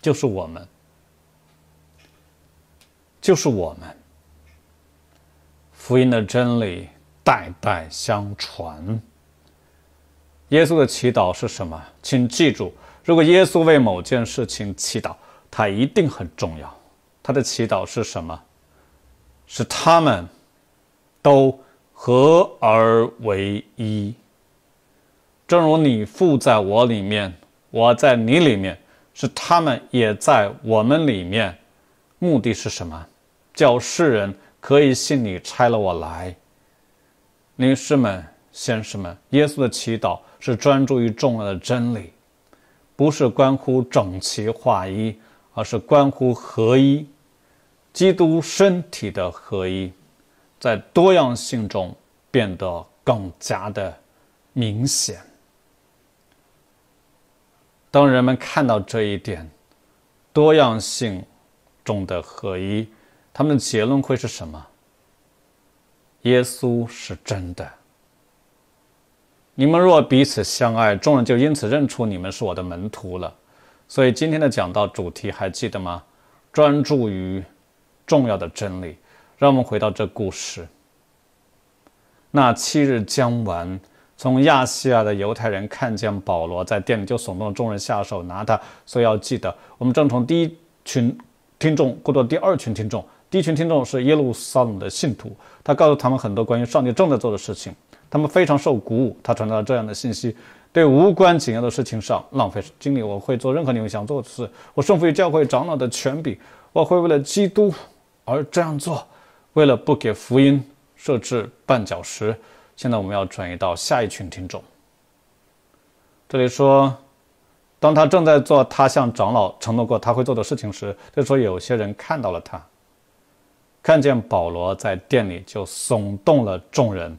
就是我们，就是我们。福音的真理代代相传。耶稣的祈祷是什么？请记住，如果耶稣为某件事情祈祷，他一定很重要。他的祈祷是什么？是他们都合而为一，正如你父在我里面，我在你里面，是他们也在我们里面。目的是什么？叫世人可以信你差了我来。女士们、先生们，耶稣的祈祷。是专注于重要的真理，不是关乎整齐划一，而是关乎合一。基督身体的合一，在多样性中变得更加的明显。当人们看到这一点，多样性中的合一，他们的结论会是什么？耶稣是真的。你们若彼此相爱，众人就因此认出你们是我的门徒了。所以今天的讲道主题还记得吗？专注于重要的真理。让我们回到这故事。那七日将完，从亚细亚的犹太人看见保罗在店里，就怂动众人下手拿他。所以要记得，我们正从第一群听众过渡到第二群听众。第一群听众是耶路撒冷的信徒，他告诉他们很多关于上帝正在做的事情。他们非常受鼓舞，他传达了这样的信息：对无关紧要的事情上浪费精力。我会做任何你们想做的事，我顺服于教会长老的权柄，我会为了基督而这样做，为了不给福音设置绊脚石。现在我们要转移到下一群听众。这里说，当他正在做他向长老承诺过他会做的事情时，就说有些人看到了他，看见保罗在店里就耸动了众人。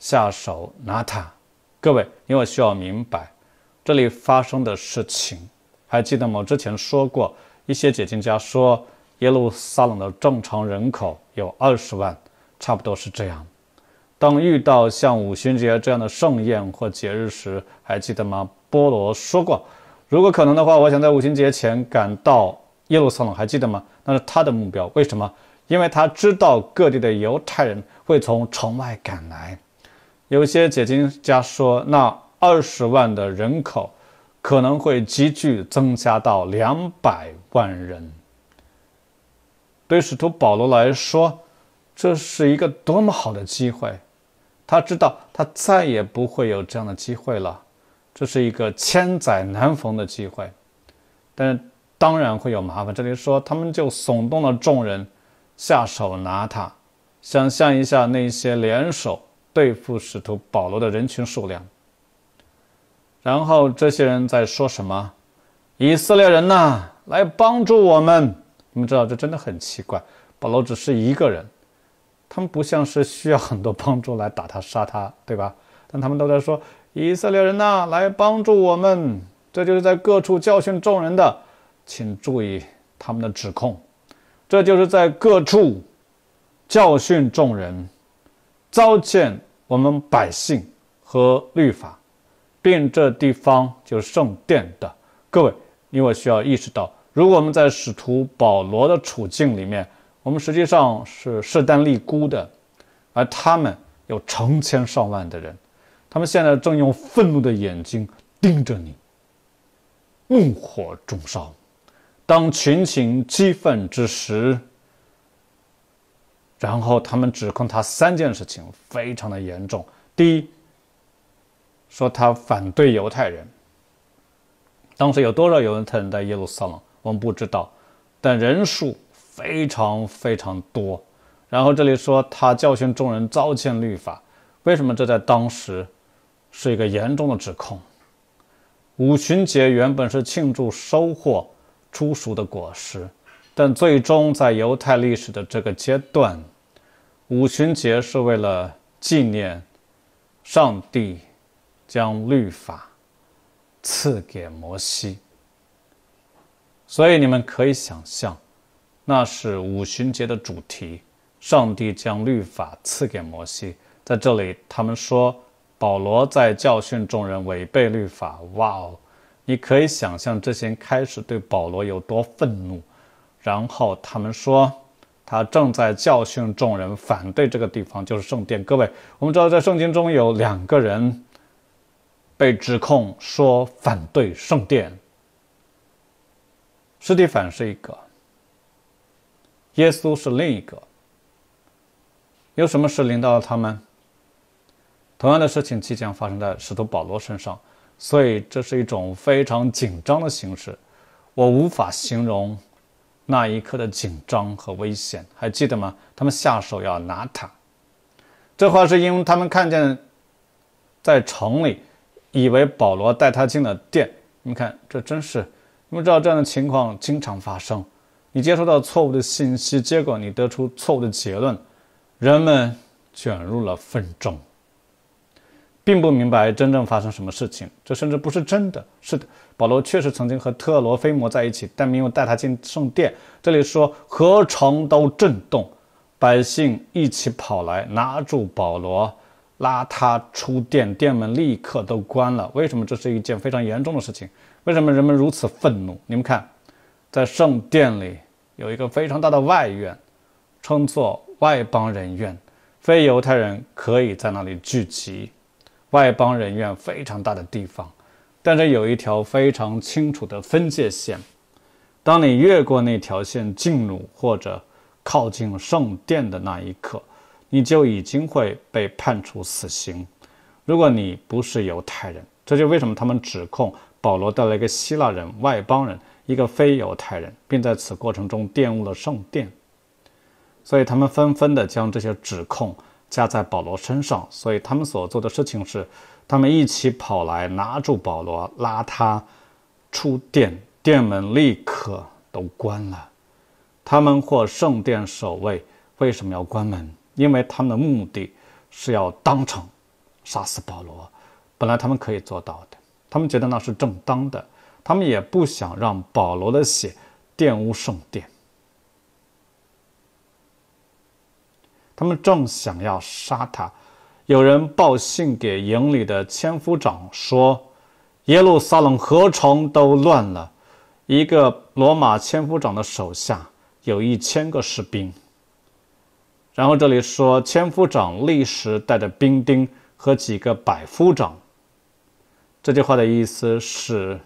下手拿他，各位，因为需要明白这里发生的事情，还记得吗？之前说过，一些解经家说耶路撒冷的正常人口有二十万，差不多是这样。当遇到像五旬节这样的盛宴或节日时，还记得吗？波罗说过，如果可能的话，我想在五旬节前赶到耶路撒冷，还记得吗？那是他的目标。为什么？因为他知道各地的犹太人会从城外赶来。有些解经家说，那二十万的人口可能会急剧增加到两百万人。对使徒保罗来说，这是一个多么好的机会！他知道他再也不会有这样的机会了，这是一个千载难逢的机会。但当然会有麻烦。这里说他们就耸动了众人，下手拿他。想象一下那些联手。对付使徒保罗的人群数量，然后这些人在说什么？以色列人呐，来帮助我们！你们知道这真的很奇怪。保罗只是一个人，他们不像是需要很多帮助来打他、杀他，对吧？但他们都在说以色列人呐，来帮助我们！这就是在各处教训众人的，请注意他们的指控。这就是在各处教训众人。糟践我们百姓和律法，并这地方就是圣殿的各位，因为需要意识到，如果我们在使徒保罗的处境里面，我们实际上是势单力孤的，而他们有成千上万的人，他们现在正用愤怒的眼睛盯着你，怒火中烧。当群情激愤之时。然后他们指控他三件事情，非常的严重。第一，说他反对犹太人。当时有多少犹太人在耶路撒冷，我们不知道，但人数非常非常多。然后这里说他教训众人糟践律法，为什么？这在当时是一个严重的指控。五旬节原本是庆祝收获、初熟的果实，但最终在犹太历史的这个阶段。五旬节是为了纪念上帝将律法赐给摩西，所以你们可以想象，那是五旬节的主题：上帝将律法赐给摩西。在这里，他们说保罗在教训众人违背律法。哇哦，你可以想象这些开始对保罗有多愤怒。然后他们说。他正在教训众人，反对这个地方就是圣殿。各位，我们知道在圣经中有两个人被指控说反对圣殿，施蒂凡是一个，耶稣是另一个。有什么事领到了他们？同样的事情即将发生在使徒保罗身上，所以这是一种非常紧张的形式，我无法形容。那一刻的紧张和危险，还记得吗？他们下手要拿他，这话是因为他们看见在城里，以为保罗带他进了店。你们看，这真是你们知道这样的情况经常发生。你接收到错误的信息，结果你得出错误的结论，人们卷入了纷争。并不明白真正发生什么事情，这甚至不是真的。是的，保罗确实曾经和特罗菲摩在一起，但没有带他进圣殿。这里说，何尝都震动，百姓一起跑来，拿住保罗，拉他出殿，殿门立刻都关了。为什么？这是一件非常严重的事情。为什么人们如此愤怒？你们看，在圣殿里有一个非常大的外院，称作外邦人院，非犹太人可以在那里聚集。外邦人院非常大的地方，但是有一条非常清楚的分界线。当你越过那条线进入或者靠近圣殿的那一刻，你就已经会被判处死刑。如果你不是犹太人，这就为什么他们指控保罗带了一个希腊人、外邦人、一个非犹太人，并在此过程中玷污了圣殿。所以他们纷纷地将这些指控。加在保罗身上，所以他们所做的事情是，他们一起跑来拉住保罗，拉他出殿，殿门立刻都关了。他们或圣殿守卫为什么要关门？因为他们的目的是要当场杀死保罗，本来他们可以做到的，他们觉得那是正当的，他们也不想让保罗的血玷污圣殿。他们正想要杀他，有人报信给营里的千夫长说，耶路撒冷何从都乱了。一个罗马千夫长的手下有一千个士兵。然后这里说，千夫长立时带着兵丁和几个百夫长。这句话的意思是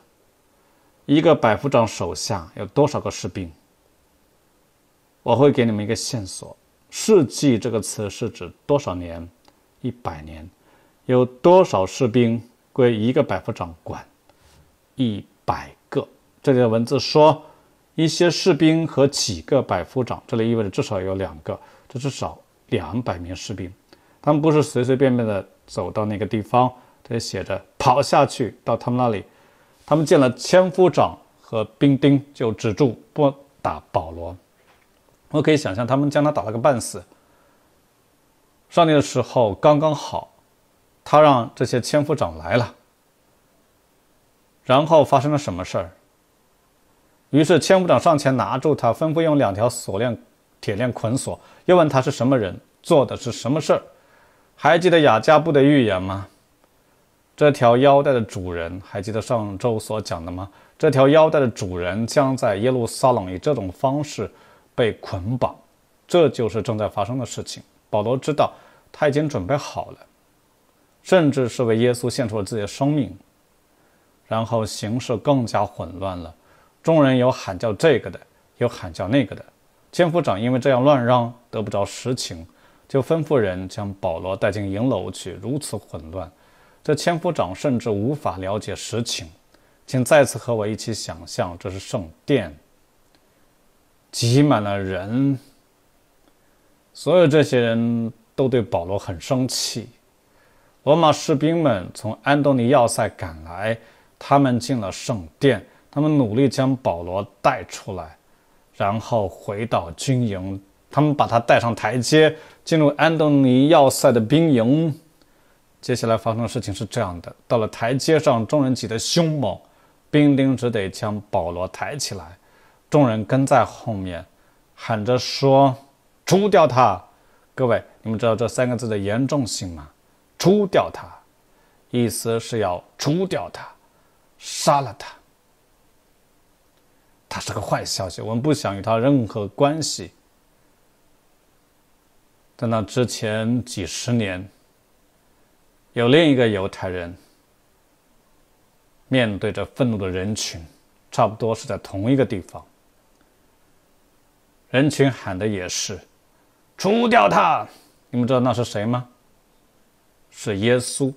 一个百夫长手下有多少个士兵？我会给你们一个线索。世纪这个词是指多少年？一百年。有多少士兵归一个百夫长管？一百个。这里的文字说一些士兵和几个百夫长，这里意味着至少有两个，这至少两百名士兵。他们不是随随便便的走到那个地方。这里写着跑下去到他们那里，他们见了千夫长和兵丁就止住不打保罗。我可以想象，他们将他打了个半死。上帝的时候刚刚好，他让这些千夫长来了。然后发生了什么事儿？于是千夫长上前拿住他，吩咐用两条锁链、铁链捆锁，又问他是什么人，做的是什么事儿。还记得雅加布的预言吗？这条腰带的主人，还记得上周所讲的吗？这条腰带的主人将在耶路撒冷以这种方式。被捆绑，这就是正在发生的事情。保罗知道他已经准备好了，甚至是为耶稣献出了自己的生命。然后形势更加混乱了，众人有喊叫这个的，有喊叫那个的。千夫长因为这样乱嚷，得不着实情，就吩咐人将保罗带进营楼去。如此混乱，这千夫长甚至无法了解实情。请再次和我一起想象，这是圣殿。挤满了人，所有这些人都对保罗很生气。罗马士兵们从安东尼要塞赶来，他们进了圣殿，他们努力将保罗带出来，然后回到军营。他们把他带上台阶，进入安东尼要塞的兵营。接下来发生的事情是这样的：到了台阶上，众人挤得凶猛，兵丁只得将保罗抬起来。众人跟在后面，喊着说：“除掉他！”各位，你们知道这三个字的严重性吗？“除掉他”，意思是要除掉他，杀了他。他是个坏消息，我们不想与他任何关系。在那之前几十年，有另一个犹太人面对着愤怒的人群，差不多是在同一个地方。人群喊的也是“除掉他”，你们知道那是谁吗？是耶稣。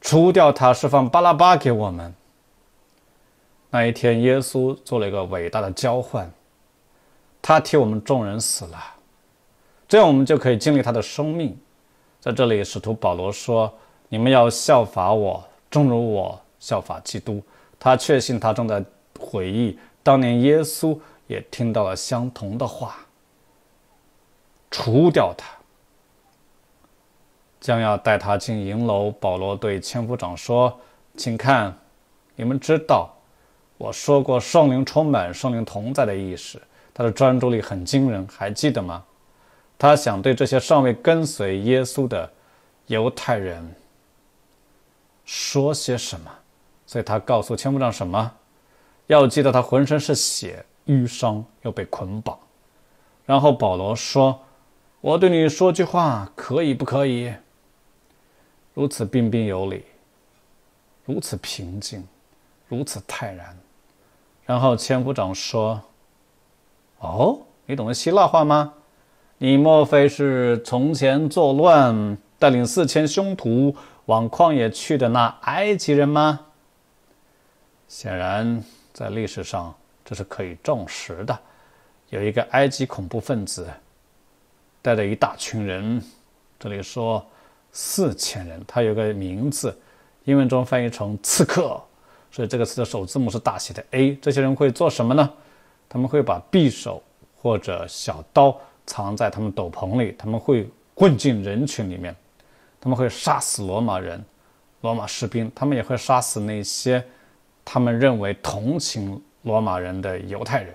除掉他，释放巴拉巴给我们。那一天，耶稣做了一个伟大的交换，他替我们众人死了，这样我们就可以经历他的生命。在这里，使徒保罗说：“你们要效法我，正如我效法基督。”他确信他正在回忆当年耶稣。也听到了相同的话。除掉他，将要带他进银楼。保罗对千夫长说：“请看，你们知道，我说过，圣灵充满，圣灵同在的意识，他的专注力很惊人，还记得吗？他想对这些尚未跟随耶稣的犹太人说些什么，所以他告诉千夫长什么？要记得，他浑身是血。”淤伤又被捆绑，然后保罗说：“我对你说句话，可以不可以？”如此彬彬有礼，如此平静，如此泰然。然后千夫长说：“哦，你懂得希腊话吗？你莫非是从前作乱，带领四千凶徒往旷野去的那埃及人吗？”显然，在历史上。这是可以证实的。有一个埃及恐怖分子带着一大群人，这里说四千人，他有个名字，英文中翻译成“刺客”，所以这个词的首字母是大写的 A。这些人会做什么呢？他们会把匕首或者小刀藏在他们斗篷里，他们会混进人群里面，他们会杀死罗马人、罗马士兵，他们也会杀死那些他们认为同情。罗马人的犹太人，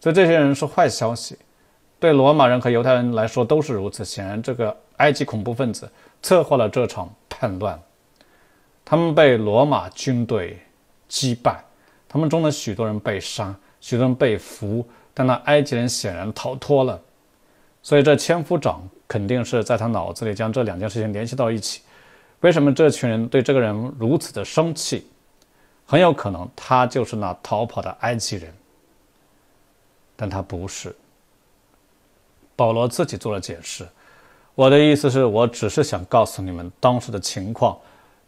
所以这些人是坏消息，对罗马人和犹太人来说都是如此。显然，这个埃及恐怖分子策划了这场叛乱，他们被罗马军队击败，他们中的许多人被杀，许多人被俘，但那埃及人显然逃脱了。所以，这千夫长肯定是在他脑子里将这两件事情联系到一起。为什么这群人对这个人如此的生气？很有可能他就是那逃跑的埃及人，但他不是。保罗自己做了解释。我的意思是我只是想告诉你们当时的情况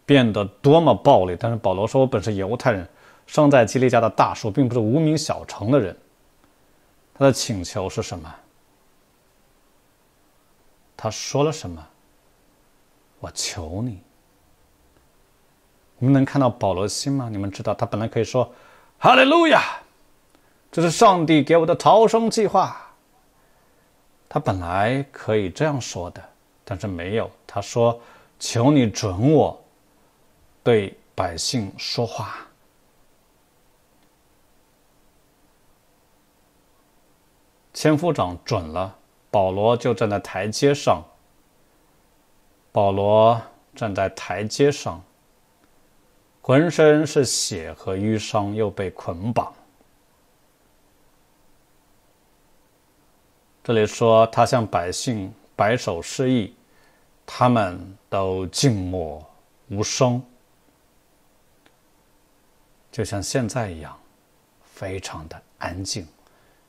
变得多么暴力。但是保罗说：“我本是犹太人，生在基利家的大树，并不是无名小城的人。”他的请求是什么？他说了什么？我求你。你们能看到保罗心吗？你们知道他本来可以说“哈利路亚”，这是上帝给我的逃生计划。他本来可以这样说的，但是没有。他说：“求你准我对百姓说话。”千夫长准了，保罗就站在台阶上。保罗站在台阶上。浑身是血和淤伤，又被捆绑。这里说他向百姓摆手示意，他们都静默无声，就像现在一样，非常的安静，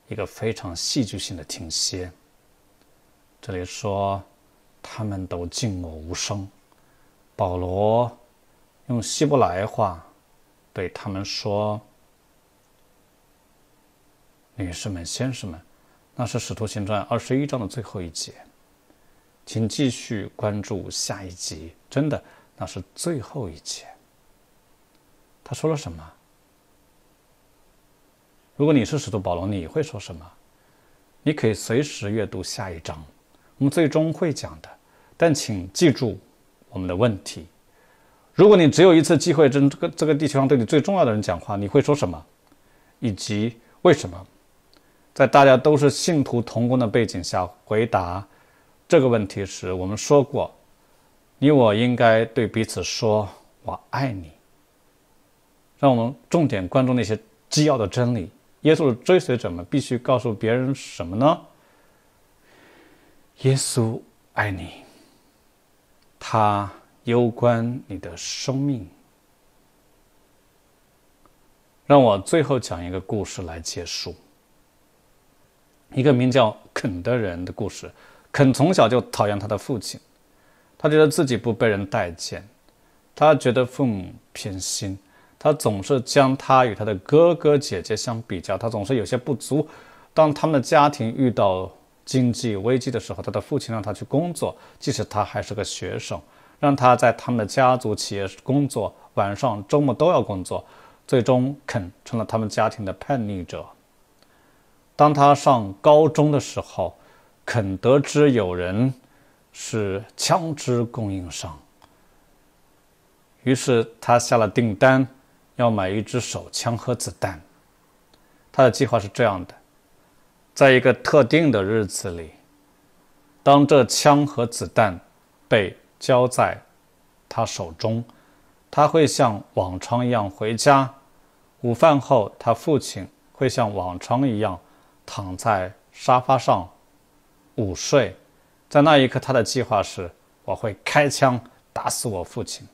一个非常戏剧性的停歇。这里说他们都静默无声，保罗。用希伯来话对他们说：“女士们、先生们，那是《使徒行传》二十一章的最后一节，请继续关注下一集。真的，那是最后一节。他说了什么？如果你是使徒保罗，你会说什么？你可以随时阅读下一章，我们最终会讲的。但请记住我们的问题。”如果你只有一次机会跟这个这个地球上对你最重要的人讲话，你会说什么，以及为什么？在大家都是信徒同工的背景下回答这个问题时，我们说过，你我应该对彼此说“我爱你”。让我们重点关注那些机要的真理。耶稣的追随者们必须告诉别人什么呢？耶稣爱你，他。攸关你的生命。让我最后讲一个故事来结束。一个名叫肯的人的故事。肯从小就讨厌他的父亲，他觉得自己不被人待见，他觉得父母偏心，他总是将他与他的哥哥姐姐相比较，他总是有些不足。当他们的家庭遇到经济危机的时候，他的父亲让他去工作，即使他还是个学生。让他在他们的家族企业工作，晚上、周末都要工作。最终，肯成了他们家庭的叛逆者。当他上高中的时候，肯得知有人是枪支供应商，于是他下了订单，要买一支手枪和子弹。他的计划是这样的：在一个特定的日子里，当这枪和子弹被……交在他手中，他会像往常一样回家。午饭后，他父亲会像往常一样躺在沙发上午睡。在那一刻，他的计划是：我会开枪打死我父亲，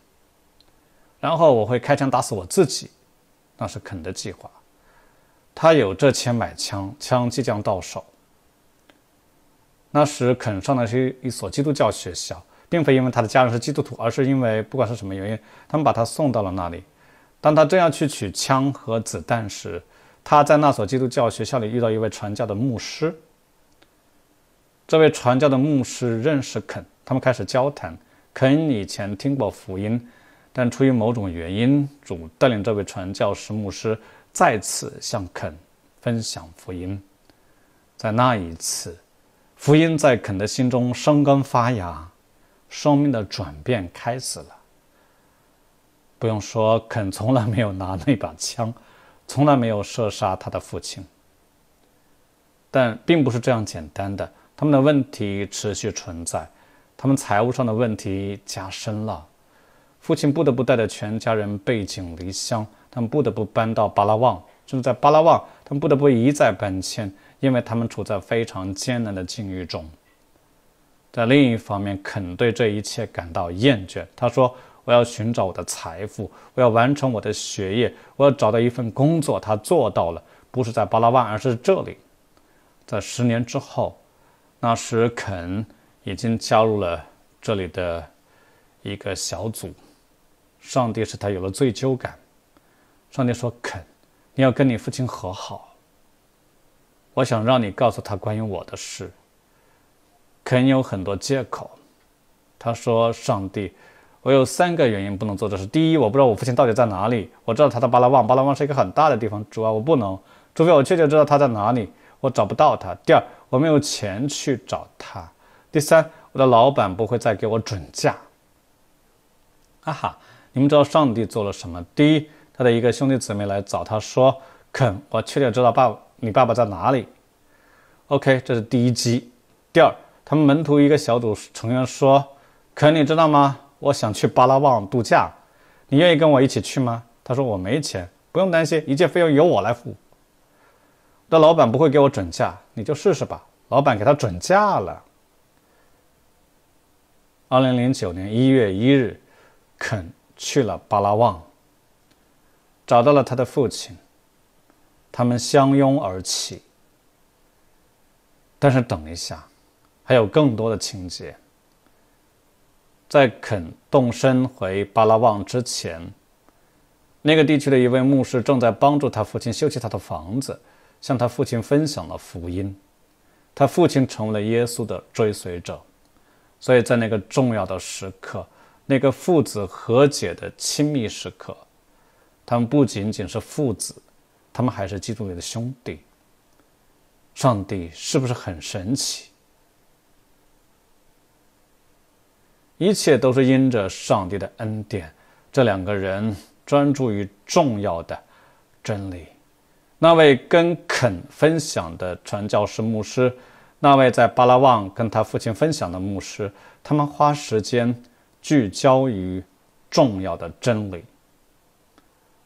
然后我会开枪打死我自己。那是肯的计划。他有这钱买枪，枪即将到手。那时，肯上的是一所基督教学校。并非因为他的家人是基督徒，而是因为不管是什么原因，他们把他送到了那里。当他正要去取枪和子弹时，他在那所基督教学校里遇到一位传教的牧师。这位传教的牧师认识肯，他们开始交谈。肯以前听过福音，但出于某种原因，主带领这位传教士牧师再次向肯分享福音。在那一次，福音在肯的心中生根发芽。生命的转变开始了。不用说，肯从来没有拿那把枪，从来没有射杀他的父亲。但并不是这样简单的，他们的问题持续存在，他们财务上的问题加深了。父亲不得不带着全家人背井离乡，他们不得不搬到巴拉望。甚至在巴拉望，他们不得不一再搬迁，因为他们处在非常艰难的境遇中。在另一方面，肯对这一切感到厌倦。他说：“我要寻找我的财富，我要完成我的学业，我要找到一份工作。”他做到了，不是在巴拉万，而是这里。在十年之后，那时肯已经加入了这里的一个小组。上帝使他有了罪疚感。上帝说：“肯，你要跟你父亲和好。我想让你告诉他关于我的事。”肯有很多借口。他说：“上帝，我有三个原因不能做这事。第一，我不知道我父亲到底在哪里。我知道他在巴拉望，巴拉望是一个很大的地方，主啊，我不能，除非我确切知道他在哪里，我找不到他。第二，我没有钱去找他。第三，我的老板不会再给我准假。”啊哈！你们知道上帝做了什么？第一，他的一个兄弟姊妹来找他说：“肯，我确切知道爸，你爸爸在哪里？”OK，这是第一击。第二。他们门徒一个小组成员说：“肯，你知道吗？我想去巴拉望度假，你愿意跟我一起去吗？”他说：“我没钱，不用担心，一切费用由我来付。”“那老板不会给我准假，你就试试吧。”老板给他准假了。二零零九年一月一日，肯去了巴拉望，找到了他的父亲，他们相拥而泣。但是，等一下。还有更多的情节。在肯动身回巴拉望之前，那个地区的一位牧师正在帮助他父亲修起他的房子，向他父亲分享了福音。他父亲成为了耶稣的追随者，所以在那个重要的时刻，那个父子和解的亲密时刻，他们不仅仅是父子，他们还是基督里的兄弟。上帝是不是很神奇？一切都是因着上帝的恩典。这两个人专注于重要的真理。那位跟肯分享的传教士牧师，那位在巴拉旺跟他父亲分享的牧师，他们花时间聚焦于重要的真理。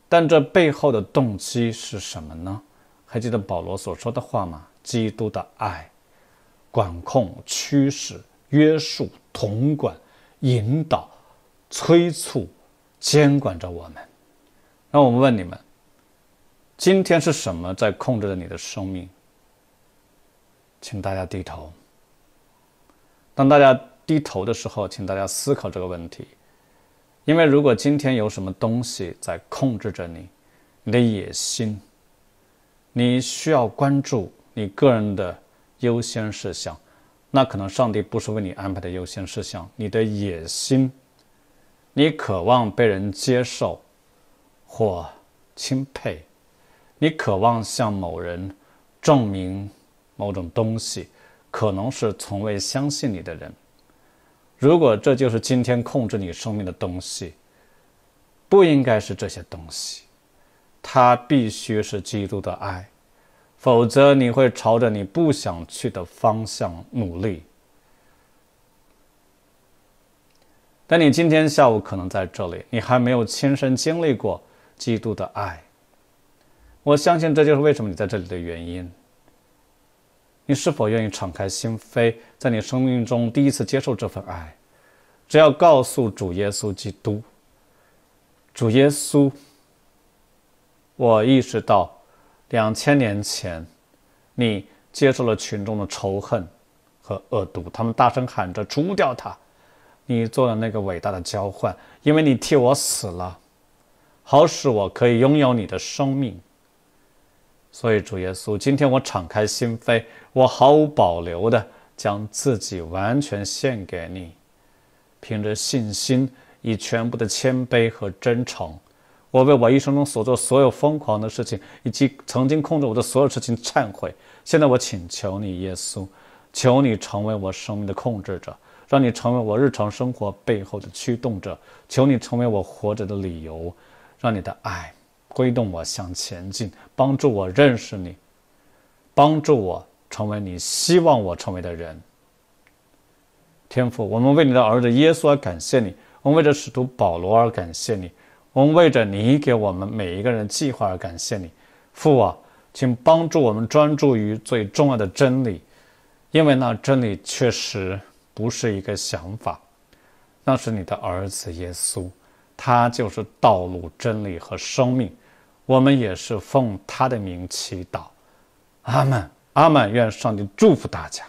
但这背后的动机是什么呢？还记得保罗所说的话吗？基督的爱，管控、驱使、约束、统管。引导、催促、监管着我们。那我们问你们：今天是什么在控制着你的生命？请大家低头。当大家低头的时候，请大家思考这个问题。因为如果今天有什么东西在控制着你，你的野心，你需要关注你个人的优先事项。那可能上帝不是为你安排的优先事项。你的野心，你渴望被人接受或钦佩，你渴望向某人证明某种东西，可能是从未相信你的人。如果这就是今天控制你生命的东西，不应该是这些东西，它必须是基督的爱。否则，你会朝着你不想去的方向努力。但你今天下午可能在这里，你还没有亲身经历过基督的爱。我相信这就是为什么你在这里的原因。你是否愿意敞开心扉，在你生命中第一次接受这份爱？只要告诉主耶稣基督，主耶稣，我意识到。两千年前，你接受了群众的仇恨和恶毒，他们大声喊着除掉他。你做了那个伟大的交换，因为你替我死了，好使我可以拥有你的生命。所以主耶稣，今天我敞开心扉，我毫无保留的将自己完全献给你，凭着信心，以全部的谦卑和真诚。我为我一生中所做所有疯狂的事情，以及曾经控制我的所有事情忏悔。现在我请求你，耶稣，求你成为我生命的控制者，让你成为我日常生活背后的驱动者。求你成为我活着的理由，让你的爱推动我向前进，帮助我认识你，帮助我成为你希望我成为的人。天父，我们为你的儿子耶稣而感谢你，我们为这使徒保罗而感谢你。我们为着你给我们每一个人计划而感谢你，父啊，请帮助我们专注于最重要的真理，因为那真理确实不是一个想法，那是你的儿子耶稣，他就是道路、真理和生命，我们也是奉他的名祈祷，阿门，阿门。愿上帝祝福大家。